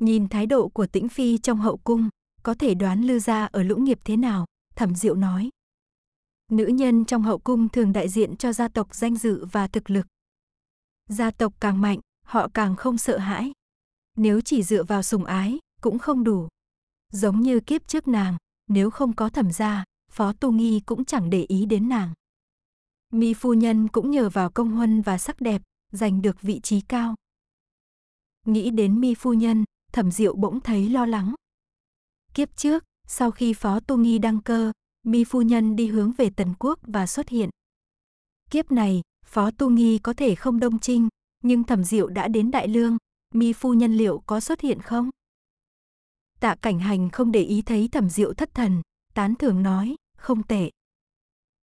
A: Nhìn thái độ của tĩnh phi trong hậu cung, có thể đoán Lư gia ở lũ nghiệp thế nào, thẩm diệu nói. Nữ nhân trong hậu cung thường đại diện cho gia tộc danh dự và thực lực. Gia tộc càng mạnh, họ càng không sợ hãi. Nếu chỉ dựa vào sùng ái, cũng không đủ. Giống như kiếp trước nàng, nếu không có thẩm gia, Phó Tu Nghi cũng chẳng để ý đến nàng. Mi phu nhân cũng nhờ vào công huân và sắc đẹp, giành được vị trí cao. Nghĩ đến Mi phu nhân, Thẩm Diệu bỗng thấy lo lắng. Kiếp trước, sau khi Phó Tu Nghi đăng cơ, Mi phu nhân đi hướng về Tần Quốc và xuất hiện. Kiếp này, Phó Tu Nghi có thể không đông trinh, nhưng Thẩm Diệu đã đến Đại Lương, Mi phu nhân liệu có xuất hiện không? Tạ cảnh hành không để ý thấy thẩm diệu thất thần, tán thưởng nói, không tệ.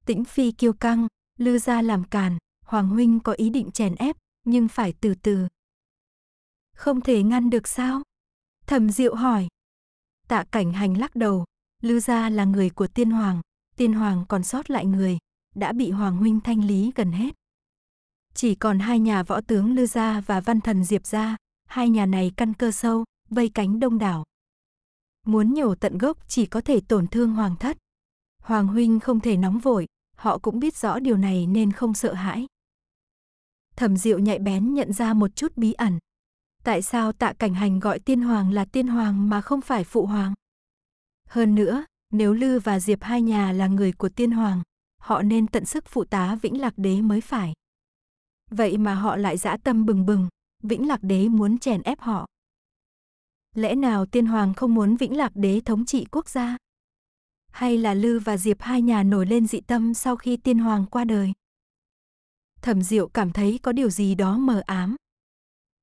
A: Tĩnh phi kiêu căng, lư ra làm càn, Hoàng Huynh có ý định chèn ép, nhưng phải từ từ. Không thể ngăn được sao? Thẩm diệu hỏi. Tạ cảnh hành lắc đầu, lư ra là người của tiên hoàng, tiên hoàng còn sót lại người, đã bị Hoàng Huynh thanh lý gần hết. Chỉ còn hai nhà võ tướng lư gia và văn thần diệp gia, hai nhà này căn cơ sâu, vây cánh đông đảo muốn nhổ tận gốc chỉ có thể tổn thương hoàng thất. Hoàng huynh không thể nóng vội, họ cũng biết rõ điều này nên không sợ hãi. Thẩm Diệu nhạy bén nhận ra một chút bí ẩn. Tại sao Tạ Cảnh Hành gọi Tiên Hoàng là Tiên Hoàng mà không phải Phụ Hoàng? Hơn nữa, nếu Lư và Diệp hai nhà là người của Tiên Hoàng, họ nên tận sức phụ tá Vĩnh Lạc Đế mới phải. Vậy mà họ lại dã tâm bừng bừng, Vĩnh Lạc Đế muốn chèn ép họ. Lẽ nào tiên hoàng không muốn vĩnh lạc đế thống trị quốc gia? Hay là Lư và Diệp hai nhà nổi lên dị tâm sau khi tiên hoàng qua đời? Thẩm Diệu cảm thấy có điều gì đó mờ ám.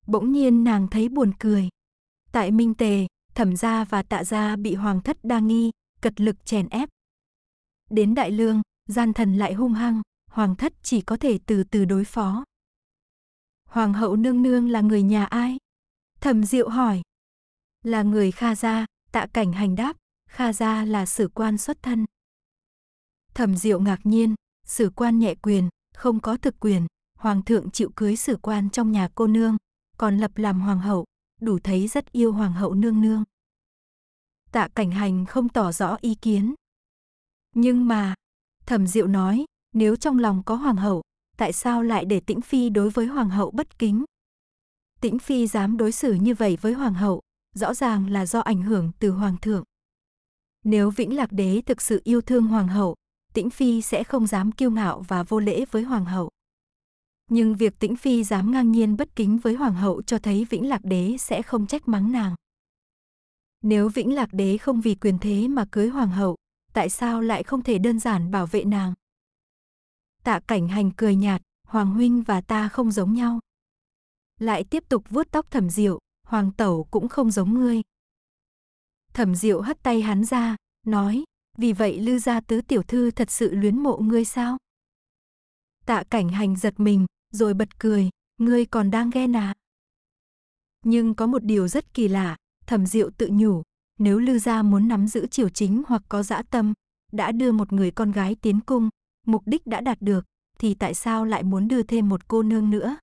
A: Bỗng nhiên nàng thấy buồn cười. Tại Minh Tề, Thẩm gia và Tạ gia bị hoàng thất đa nghi, cật lực chèn ép. Đến Đại Lương, gian thần lại hung hăng, hoàng thất chỉ có thể từ từ đối phó. Hoàng hậu nương nương là người nhà ai? Thẩm Diệu hỏi là người Kha gia, tạ cảnh hành đáp, Kha gia là sử quan xuất thân. Thẩm Diệu ngạc nhiên, sử quan nhẹ quyền, không có thực quyền, hoàng thượng chịu cưới sử quan trong nhà cô nương, còn lập làm hoàng hậu, đủ thấy rất yêu hoàng hậu nương nương. Tạ cảnh hành không tỏ rõ ý kiến. Nhưng mà, Thẩm Diệu nói, nếu trong lòng có hoàng hậu, tại sao lại để Tĩnh Phi đối với hoàng hậu bất kính? Tĩnh Phi dám đối xử như vậy với hoàng hậu, rõ ràng là do ảnh hưởng từ hoàng thượng. Nếu Vĩnh Lạc đế thực sự yêu thương hoàng hậu, Tĩnh Phi sẽ không dám kiêu ngạo và vô lễ với hoàng hậu. Nhưng việc Tĩnh Phi dám ngang nhiên bất kính với hoàng hậu cho thấy Vĩnh Lạc đế sẽ không trách mắng nàng. Nếu Vĩnh Lạc đế không vì quyền thế mà cưới hoàng hậu, tại sao lại không thể đơn giản bảo vệ nàng? Tạ Cảnh Hành cười nhạt, Hoàng huynh và ta không giống nhau. Lại tiếp tục vuốt tóc Thẩm Diệu, hoàng tẩu cũng không giống ngươi. Thẩm diệu hất tay hắn ra, nói, vì vậy lư gia tứ tiểu thư thật sự luyến mộ ngươi sao? Tạ cảnh hành giật mình, rồi bật cười, ngươi còn đang ghen à? Nhưng có một điều rất kỳ lạ, thẩm diệu tự nhủ, nếu lư gia muốn nắm giữ triều chính hoặc có dã tâm, đã đưa một người con gái tiến cung, mục đích đã đạt được, thì tại sao lại muốn đưa thêm một cô nương nữa?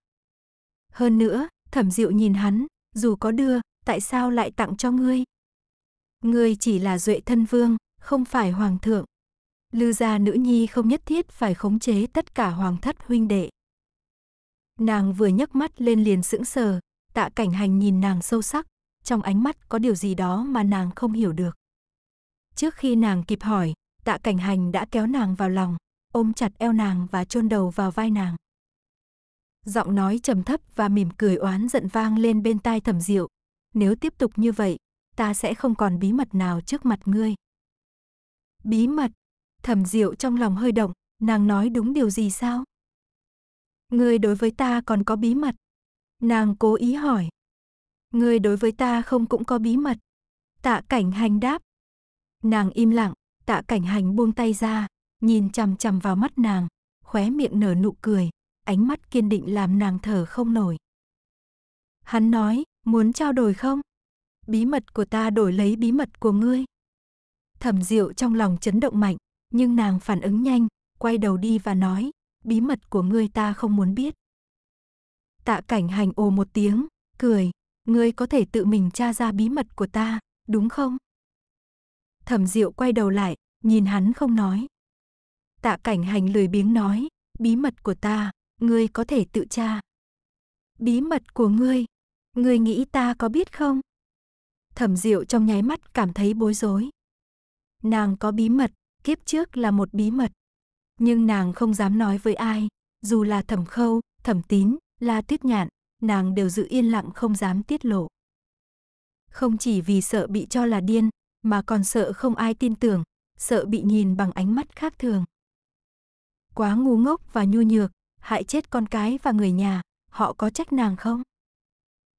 A: Hơn nữa, thẩm diệu nhìn hắn, dù có đưa, tại sao lại tặng cho ngươi? Ngươi chỉ là duệ thân vương, không phải hoàng thượng. Lư gia nữ nhi không nhất thiết phải khống chế tất cả hoàng thất huynh đệ. Nàng vừa nhấc mắt lên liền sững sờ, tạ cảnh hành nhìn nàng sâu sắc, trong ánh mắt có điều gì đó mà nàng không hiểu được. Trước khi nàng kịp hỏi, tạ cảnh hành đã kéo nàng vào lòng, ôm chặt eo nàng và chôn đầu vào vai nàng. Giọng nói trầm thấp và mỉm cười oán giận vang lên bên tai thẩm diệu. Nếu tiếp tục như vậy, ta sẽ không còn bí mật nào trước mặt ngươi. Bí mật? Thẩm diệu trong lòng hơi động, nàng nói đúng điều gì sao? Ngươi đối với ta còn có bí mật. Nàng cố ý hỏi. Ngươi đối với ta không cũng có bí mật. Tạ cảnh hành đáp. Nàng im lặng, tạ cảnh hành buông tay ra, nhìn chằm chằm vào mắt nàng, khóe miệng nở nụ cười ánh mắt kiên định làm nàng thở không nổi. Hắn nói, muốn trao đổi không? Bí mật của ta đổi lấy bí mật của ngươi. Thẩm Diệu trong lòng chấn động mạnh, nhưng nàng phản ứng nhanh, quay đầu đi và nói, bí mật của ngươi ta không muốn biết. Tạ cảnh hành ồ một tiếng, cười, ngươi có thể tự mình tra ra bí mật của ta, đúng không? Thẩm Diệu quay đầu lại, nhìn hắn không nói. Tạ cảnh hành lười biếng nói, bí mật của ta, ngươi có thể tự tra. Bí mật của ngươi, ngươi nghĩ ta có biết không? Thẩm Diệu trong nháy mắt cảm thấy bối rối. Nàng có bí mật, kiếp trước là một bí mật. Nhưng nàng không dám nói với ai, dù là thẩm khâu, thẩm tín, la tuyết nhạn, nàng đều giữ yên lặng không dám tiết lộ. Không chỉ vì sợ bị cho là điên, mà còn sợ không ai tin tưởng, sợ bị nhìn bằng ánh mắt khác thường. Quá ngu ngốc và nhu nhược, hại chết con cái và người nhà, họ có trách nàng không?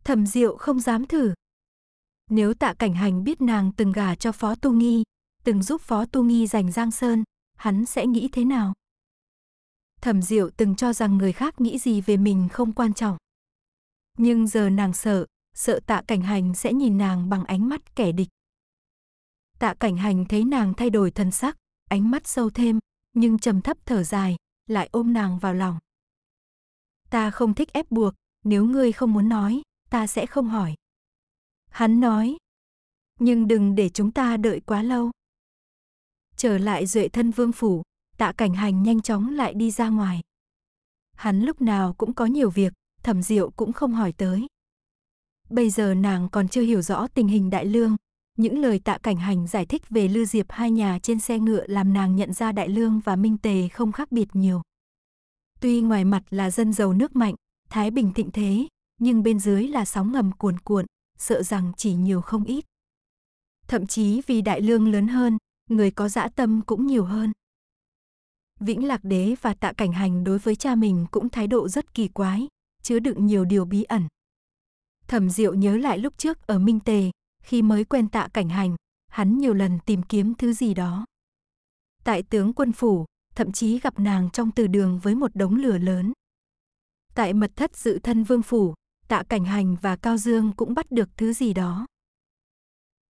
A: Thẩm Diệu không dám thử. Nếu Tạ Cảnh Hành biết nàng từng gả cho Phó Tu Nghi, từng giúp Phó Tu Nghi giành Giang Sơn, hắn sẽ nghĩ thế nào? Thẩm Diệu từng cho rằng người khác nghĩ gì về mình không quan trọng. Nhưng giờ nàng sợ, sợ Tạ Cảnh Hành sẽ nhìn nàng bằng ánh mắt kẻ địch. Tạ Cảnh Hành thấy nàng thay đổi thân sắc, ánh mắt sâu thêm, nhưng trầm thấp thở dài, lại ôm nàng vào lòng ta không thích ép buộc, nếu ngươi không muốn nói, ta sẽ không hỏi. Hắn nói, nhưng đừng để chúng ta đợi quá lâu. Trở lại duệ thân vương phủ, tạ cảnh hành nhanh chóng lại đi ra ngoài. Hắn lúc nào cũng có nhiều việc, thẩm diệu cũng không hỏi tới. Bây giờ nàng còn chưa hiểu rõ tình hình đại lương, những lời tạ cảnh hành giải thích về Lư Diệp hai nhà trên xe ngựa làm nàng nhận ra Đại Lương và Minh Tề không khác biệt nhiều. Tuy ngoài mặt là dân giàu nước mạnh, thái bình thịnh thế, nhưng bên dưới là sóng ngầm cuồn cuộn, sợ rằng chỉ nhiều không ít. Thậm chí vì đại lương lớn hơn, người có dã tâm cũng nhiều hơn. Vĩnh Lạc Đế và Tạ Cảnh Hành đối với cha mình cũng thái độ rất kỳ quái, chứa đựng nhiều điều bí ẩn. Thẩm Diệu nhớ lại lúc trước ở Minh Tề, khi mới quen Tạ Cảnh Hành, hắn nhiều lần tìm kiếm thứ gì đó. Tại tướng quân phủ, thậm chí gặp nàng trong từ đường với một đống lửa lớn. Tại mật thất dự thân vương phủ, tạ cảnh hành và Cao Dương cũng bắt được thứ gì đó.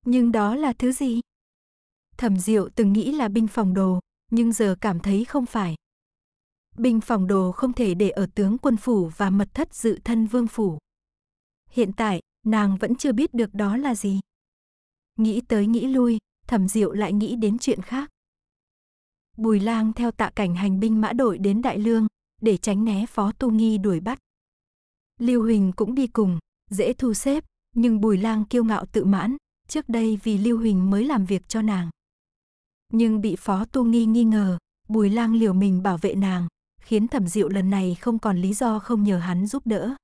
A: Nhưng đó là thứ gì? Thẩm Diệu từng nghĩ là binh phòng đồ, nhưng giờ cảm thấy không phải. Binh phòng đồ không thể để ở tướng quân phủ và mật thất dự thân vương phủ. Hiện tại, nàng vẫn chưa biết được đó là gì. Nghĩ tới nghĩ lui, Thẩm Diệu lại nghĩ đến chuyện khác. Bùi lang theo tạ cảnh hành binh mã đội đến Đại Lương, để tránh né Phó Tu Nghi đuổi bắt. Lưu Huỳnh cũng đi cùng, dễ thu xếp, nhưng Bùi lang kiêu ngạo tự mãn, trước đây vì Lưu Huỳnh mới làm việc cho nàng. Nhưng bị Phó Tu Nghi nghi ngờ, Bùi lang liều mình bảo vệ nàng, khiến thẩm diệu lần này không còn lý do không nhờ hắn giúp đỡ.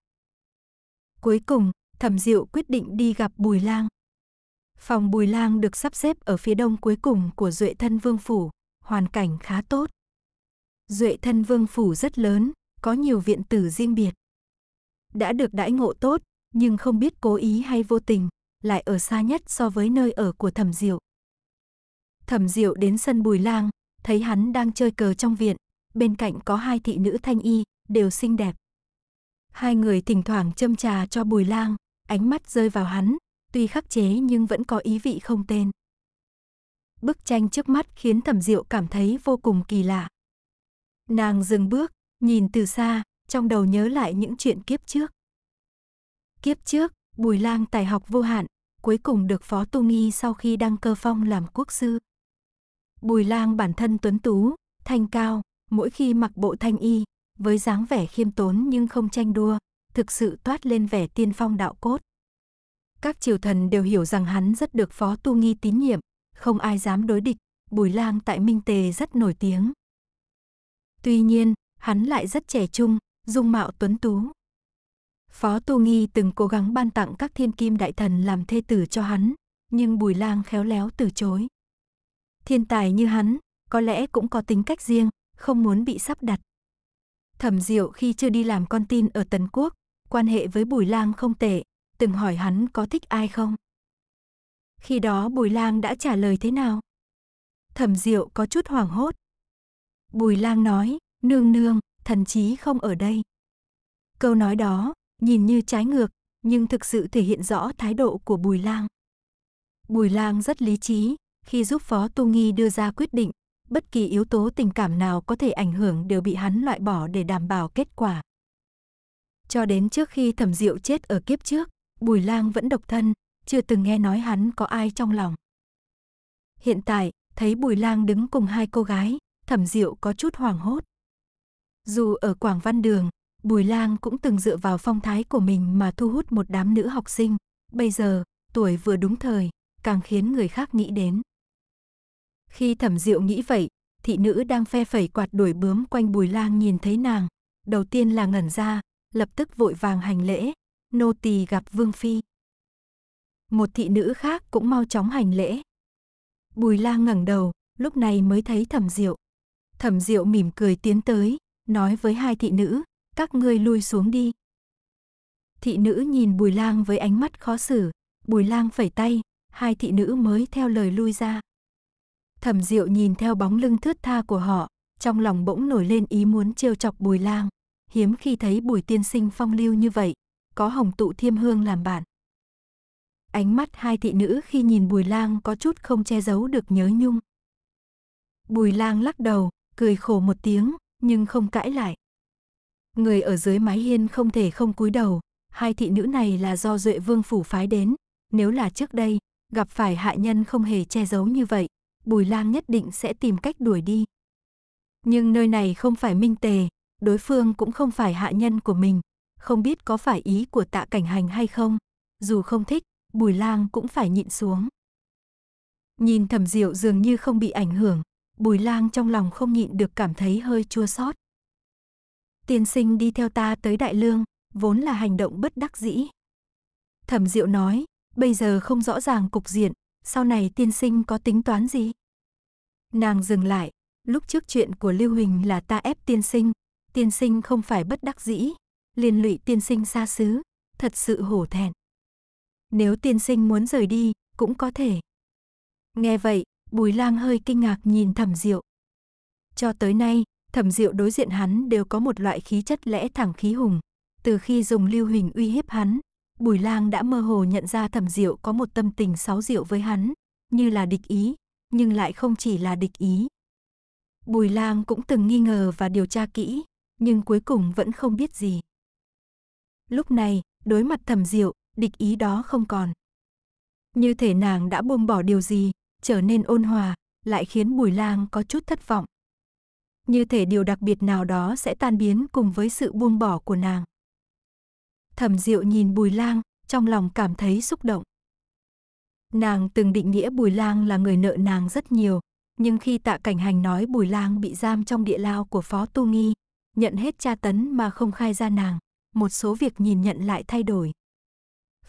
A: Cuối cùng, thẩm diệu quyết định đi gặp Bùi lang. Phòng Bùi lang được sắp xếp ở phía đông cuối cùng của Duệ Thân Vương Phủ, hoàn cảnh khá tốt. Duệ thân vương phủ rất lớn, có nhiều viện tử riêng biệt. Đã được đãi ngộ tốt, nhưng không biết cố ý hay vô tình, lại ở xa nhất so với nơi ở của thẩm diệu. Thẩm diệu đến sân bùi lang, thấy hắn đang chơi cờ trong viện, bên cạnh có hai thị nữ thanh y, đều xinh đẹp. Hai người thỉnh thoảng châm trà cho bùi lang, ánh mắt rơi vào hắn, tuy khắc chế nhưng vẫn có ý vị không tên bức tranh trước mắt khiến thẩm diệu cảm thấy vô cùng kỳ lạ. Nàng dừng bước, nhìn từ xa, trong đầu nhớ lại những chuyện kiếp trước. Kiếp trước, Bùi Lang tài học vô hạn, cuối cùng được Phó Tu Nghi sau khi đăng cơ phong làm quốc sư. Bùi Lang bản thân tuấn tú, thanh cao, mỗi khi mặc bộ thanh y, với dáng vẻ khiêm tốn nhưng không tranh đua, thực sự toát lên vẻ tiên phong đạo cốt. Các triều thần đều hiểu rằng hắn rất được Phó Tu Nghi tín nhiệm, không ai dám đối địch, Bùi Lang tại Minh Tề rất nổi tiếng. Tuy nhiên, hắn lại rất trẻ trung, dung mạo tuấn tú. Phó Tu Nghi từng cố gắng ban tặng các thiên kim đại thần làm thê tử cho hắn, nhưng Bùi Lang khéo léo từ chối. Thiên tài như hắn, có lẽ cũng có tính cách riêng, không muốn bị sắp đặt. Thẩm Diệu khi chưa đi làm con tin ở Tần Quốc, quan hệ với Bùi Lang không tệ, từng hỏi hắn có thích ai không. Khi đó Bùi Lang đã trả lời thế nào? Thẩm Diệu có chút hoảng hốt. Bùi Lang nói, nương nương, thần chí không ở đây. Câu nói đó, nhìn như trái ngược, nhưng thực sự thể hiện rõ thái độ của Bùi Lang. Bùi Lang rất lý trí, khi giúp Phó Tu Nghi đưa ra quyết định, bất kỳ yếu tố tình cảm nào có thể ảnh hưởng đều bị hắn loại bỏ để đảm bảo kết quả. Cho đến trước khi Thẩm Diệu chết ở kiếp trước, Bùi Lang vẫn độc thân, chưa từng nghe nói hắn có ai trong lòng. Hiện tại, thấy Bùi Lang đứng cùng hai cô gái, Thẩm Diệu có chút hoảng hốt. Dù ở Quảng Văn Đường, Bùi Lang cũng từng dựa vào phong thái của mình mà thu hút một đám nữ học sinh, bây giờ, tuổi vừa đúng thời, càng khiến người khác nghĩ đến. Khi Thẩm Diệu nghĩ vậy, thị nữ đang phe phẩy quạt đuổi bướm quanh Bùi Lang nhìn thấy nàng, đầu tiên là ngẩn ra, lập tức vội vàng hành lễ, nô tỳ gặp Vương phi một thị nữ khác cũng mau chóng hành lễ. Bùi Lang ngẩng đầu, lúc này mới thấy thẩm diệu. Thẩm diệu mỉm cười tiến tới, nói với hai thị nữ, các ngươi lui xuống đi. Thị nữ nhìn bùi lang với ánh mắt khó xử, bùi lang phẩy tay, hai thị nữ mới theo lời lui ra. Thẩm diệu nhìn theo bóng lưng thướt tha của họ, trong lòng bỗng nổi lên ý muốn trêu chọc bùi lang. Hiếm khi thấy bùi tiên sinh phong lưu như vậy, có hồng tụ thiêm hương làm bạn. Ánh mắt hai thị nữ khi nhìn Bùi Lang có chút không che giấu được nhớ nhung. Bùi Lang lắc đầu, cười khổ một tiếng, nhưng không cãi lại. Người ở dưới mái hiên không thể không cúi đầu, hai thị nữ này là do Duệ Vương phủ phái đến, nếu là trước đây, gặp phải hạ nhân không hề che giấu như vậy, Bùi Lang nhất định sẽ tìm cách đuổi đi. Nhưng nơi này không phải Minh Tề, đối phương cũng không phải hạ nhân của mình, không biết có phải ý của Tạ Cảnh Hành hay không. Dù không thích, Bùi lang cũng phải nhịn xuống. Nhìn thẩm diệu dường như không bị ảnh hưởng, bùi lang trong lòng không nhịn được cảm thấy hơi chua xót. Tiên sinh đi theo ta tới Đại Lương, vốn là hành động bất đắc dĩ. Thẩm diệu nói, bây giờ không rõ ràng cục diện, sau này tiên sinh có tính toán gì? Nàng dừng lại, lúc trước chuyện của Lưu Huỳnh là ta ép tiên sinh, tiên sinh không phải bất đắc dĩ, liên lụy tiên sinh xa xứ, thật sự hổ thẹn nếu tiên sinh muốn rời đi, cũng có thể. Nghe vậy, Bùi Lang hơi kinh ngạc nhìn Thẩm Diệu. Cho tới nay, Thẩm Diệu đối diện hắn đều có một loại khí chất lẽ thẳng khí hùng. Từ khi dùng Lưu Huỳnh uy hiếp hắn, Bùi Lang đã mơ hồ nhận ra Thẩm Diệu có một tâm tình sáu diệu với hắn, như là địch ý, nhưng lại không chỉ là địch ý. Bùi Lang cũng từng nghi ngờ và điều tra kỹ, nhưng cuối cùng vẫn không biết gì. Lúc này, đối mặt Thẩm Diệu, địch ý đó không còn. Như thể nàng đã buông bỏ điều gì, trở nên ôn hòa, lại khiến Bùi Lang có chút thất vọng. Như thể điều đặc biệt nào đó sẽ tan biến cùng với sự buông bỏ của nàng. Thẩm Diệu nhìn Bùi Lang, trong lòng cảm thấy xúc động. Nàng từng định nghĩa Bùi Lang là người nợ nàng rất nhiều, nhưng khi Tạ Cảnh Hành nói Bùi Lang bị giam trong địa lao của Phó Tu Nghi, nhận hết tra tấn mà không khai ra nàng, một số việc nhìn nhận lại thay đổi.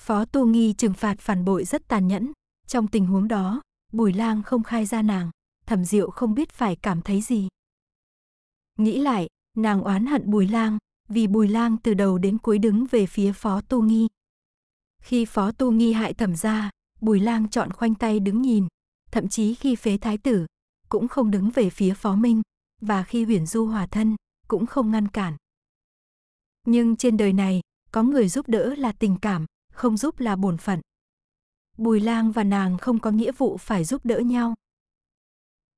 A: Phó Tu Nghi trừng phạt phản bội rất tàn nhẫn. Trong tình huống đó, Bùi Lang không khai ra nàng, Thẩm Diệu không biết phải cảm thấy gì. Nghĩ lại, nàng oán hận Bùi Lang, vì Bùi Lang từ đầu đến cuối đứng về phía Phó Tu Nghi. Khi Phó Tu Nghi hại Thẩm gia, Bùi Lang chọn khoanh tay đứng nhìn, thậm chí khi phế thái tử, cũng không đứng về phía Phó Minh, và khi Huyền Du hòa thân, cũng không ngăn cản. Nhưng trên đời này, có người giúp đỡ là tình cảm, không giúp là bổn phận. Bùi lang và nàng không có nghĩa vụ phải giúp đỡ nhau.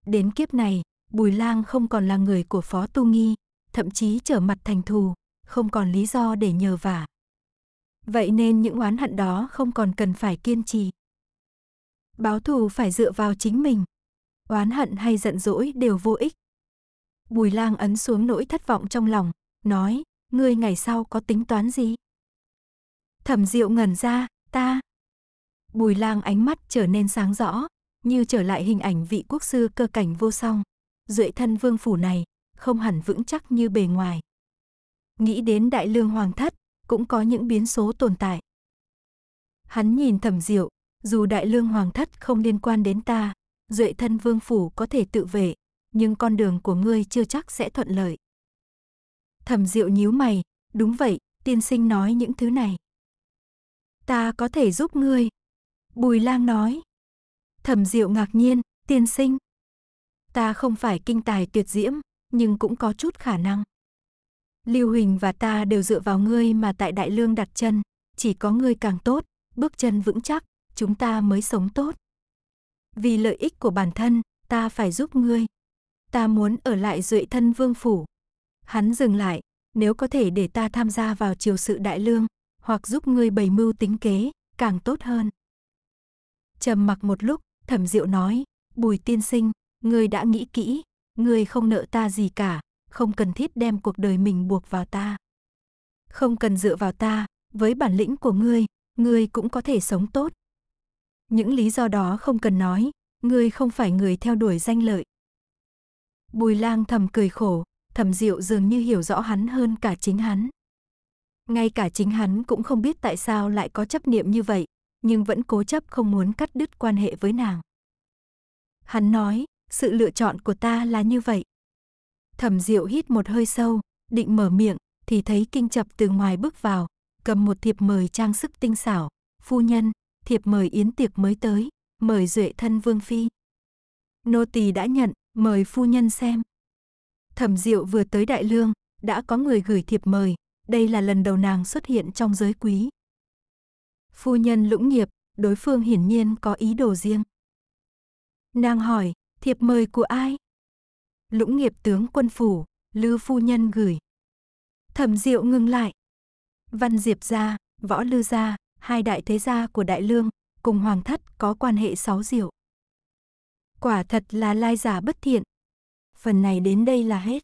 A: Đến kiếp này, Bùi lang không còn là người của Phó Tu Nghi, thậm chí trở mặt thành thù, không còn lý do để nhờ vả. Vậy nên những oán hận đó không còn cần phải kiên trì. Báo thù phải dựa vào chính mình. Oán hận hay giận dỗi đều vô ích. Bùi lang ấn xuống nỗi thất vọng trong lòng, nói, ngươi ngày sau có tính toán gì? Thẩm Diệu ngẩn ra, ta. Bùi lang ánh mắt trở nên sáng rõ, như trở lại hình ảnh vị quốc sư cơ cảnh vô song. Duệ thân vương phủ này, không hẳn vững chắc như bề ngoài. Nghĩ đến đại lương hoàng thất, cũng có những biến số tồn tại. Hắn nhìn thẩm diệu, dù đại lương hoàng thất không liên quan đến ta, duệ thân vương phủ có thể tự vệ, nhưng con đường của ngươi chưa chắc sẽ thuận lợi. Thẩm diệu nhíu mày, đúng vậy, tiên sinh nói những thứ này ta có thể giúp ngươi. Bùi lang nói. Thẩm diệu ngạc nhiên, tiên sinh. Ta không phải kinh tài tuyệt diễm, nhưng cũng có chút khả năng. Lưu Huỳnh và ta đều dựa vào ngươi mà tại Đại Lương đặt chân, chỉ có ngươi càng tốt, bước chân vững chắc, chúng ta mới sống tốt. Vì lợi ích của bản thân, ta phải giúp ngươi. Ta muốn ở lại duệ thân vương phủ. Hắn dừng lại, nếu có thể để ta tham gia vào triều sự Đại Lương, hoặc giúp ngươi bày mưu tính kế, càng tốt hơn. Trầm mặc một lúc, Thẩm Diệu nói, Bùi tiên sinh, ngươi đã nghĩ kỹ, ngươi không nợ ta gì cả, không cần thiết đem cuộc đời mình buộc vào ta. Không cần dựa vào ta, với bản lĩnh của ngươi, ngươi cũng có thể sống tốt. Những lý do đó không cần nói, ngươi không phải người theo đuổi danh lợi. Bùi lang thầm cười khổ, thẩm diệu dường như hiểu rõ hắn hơn cả chính hắn. Ngay cả chính hắn cũng không biết tại sao lại có chấp niệm như vậy, nhưng vẫn cố chấp không muốn cắt đứt quan hệ với nàng. Hắn nói, sự lựa chọn của ta là như vậy. Thẩm Diệu hít một hơi sâu, định mở miệng thì thấy Kinh Chập từ ngoài bước vào, cầm một thiệp mời trang sức tinh xảo, "Phu nhân, thiệp mời yến tiệc mới tới, mời duệ thân vương phi." Nô tỳ đã nhận, mời phu nhân xem. Thẩm Diệu vừa tới Đại Lương, đã có người gửi thiệp mời, đây là lần đầu nàng xuất hiện trong giới quý. Phu nhân lũng nghiệp, đối phương hiển nhiên có ý đồ riêng. Nàng hỏi, thiệp mời của ai? Lũng nghiệp tướng quân phủ, Lư phu nhân gửi. Thẩm Diệu ngưng lại. Văn Diệp gia, Võ Lư gia, hai đại thế gia của Đại Lương, cùng Hoàng Thất có quan hệ sáu diệu. Quả thật là lai giả bất thiện. Phần này đến đây là hết.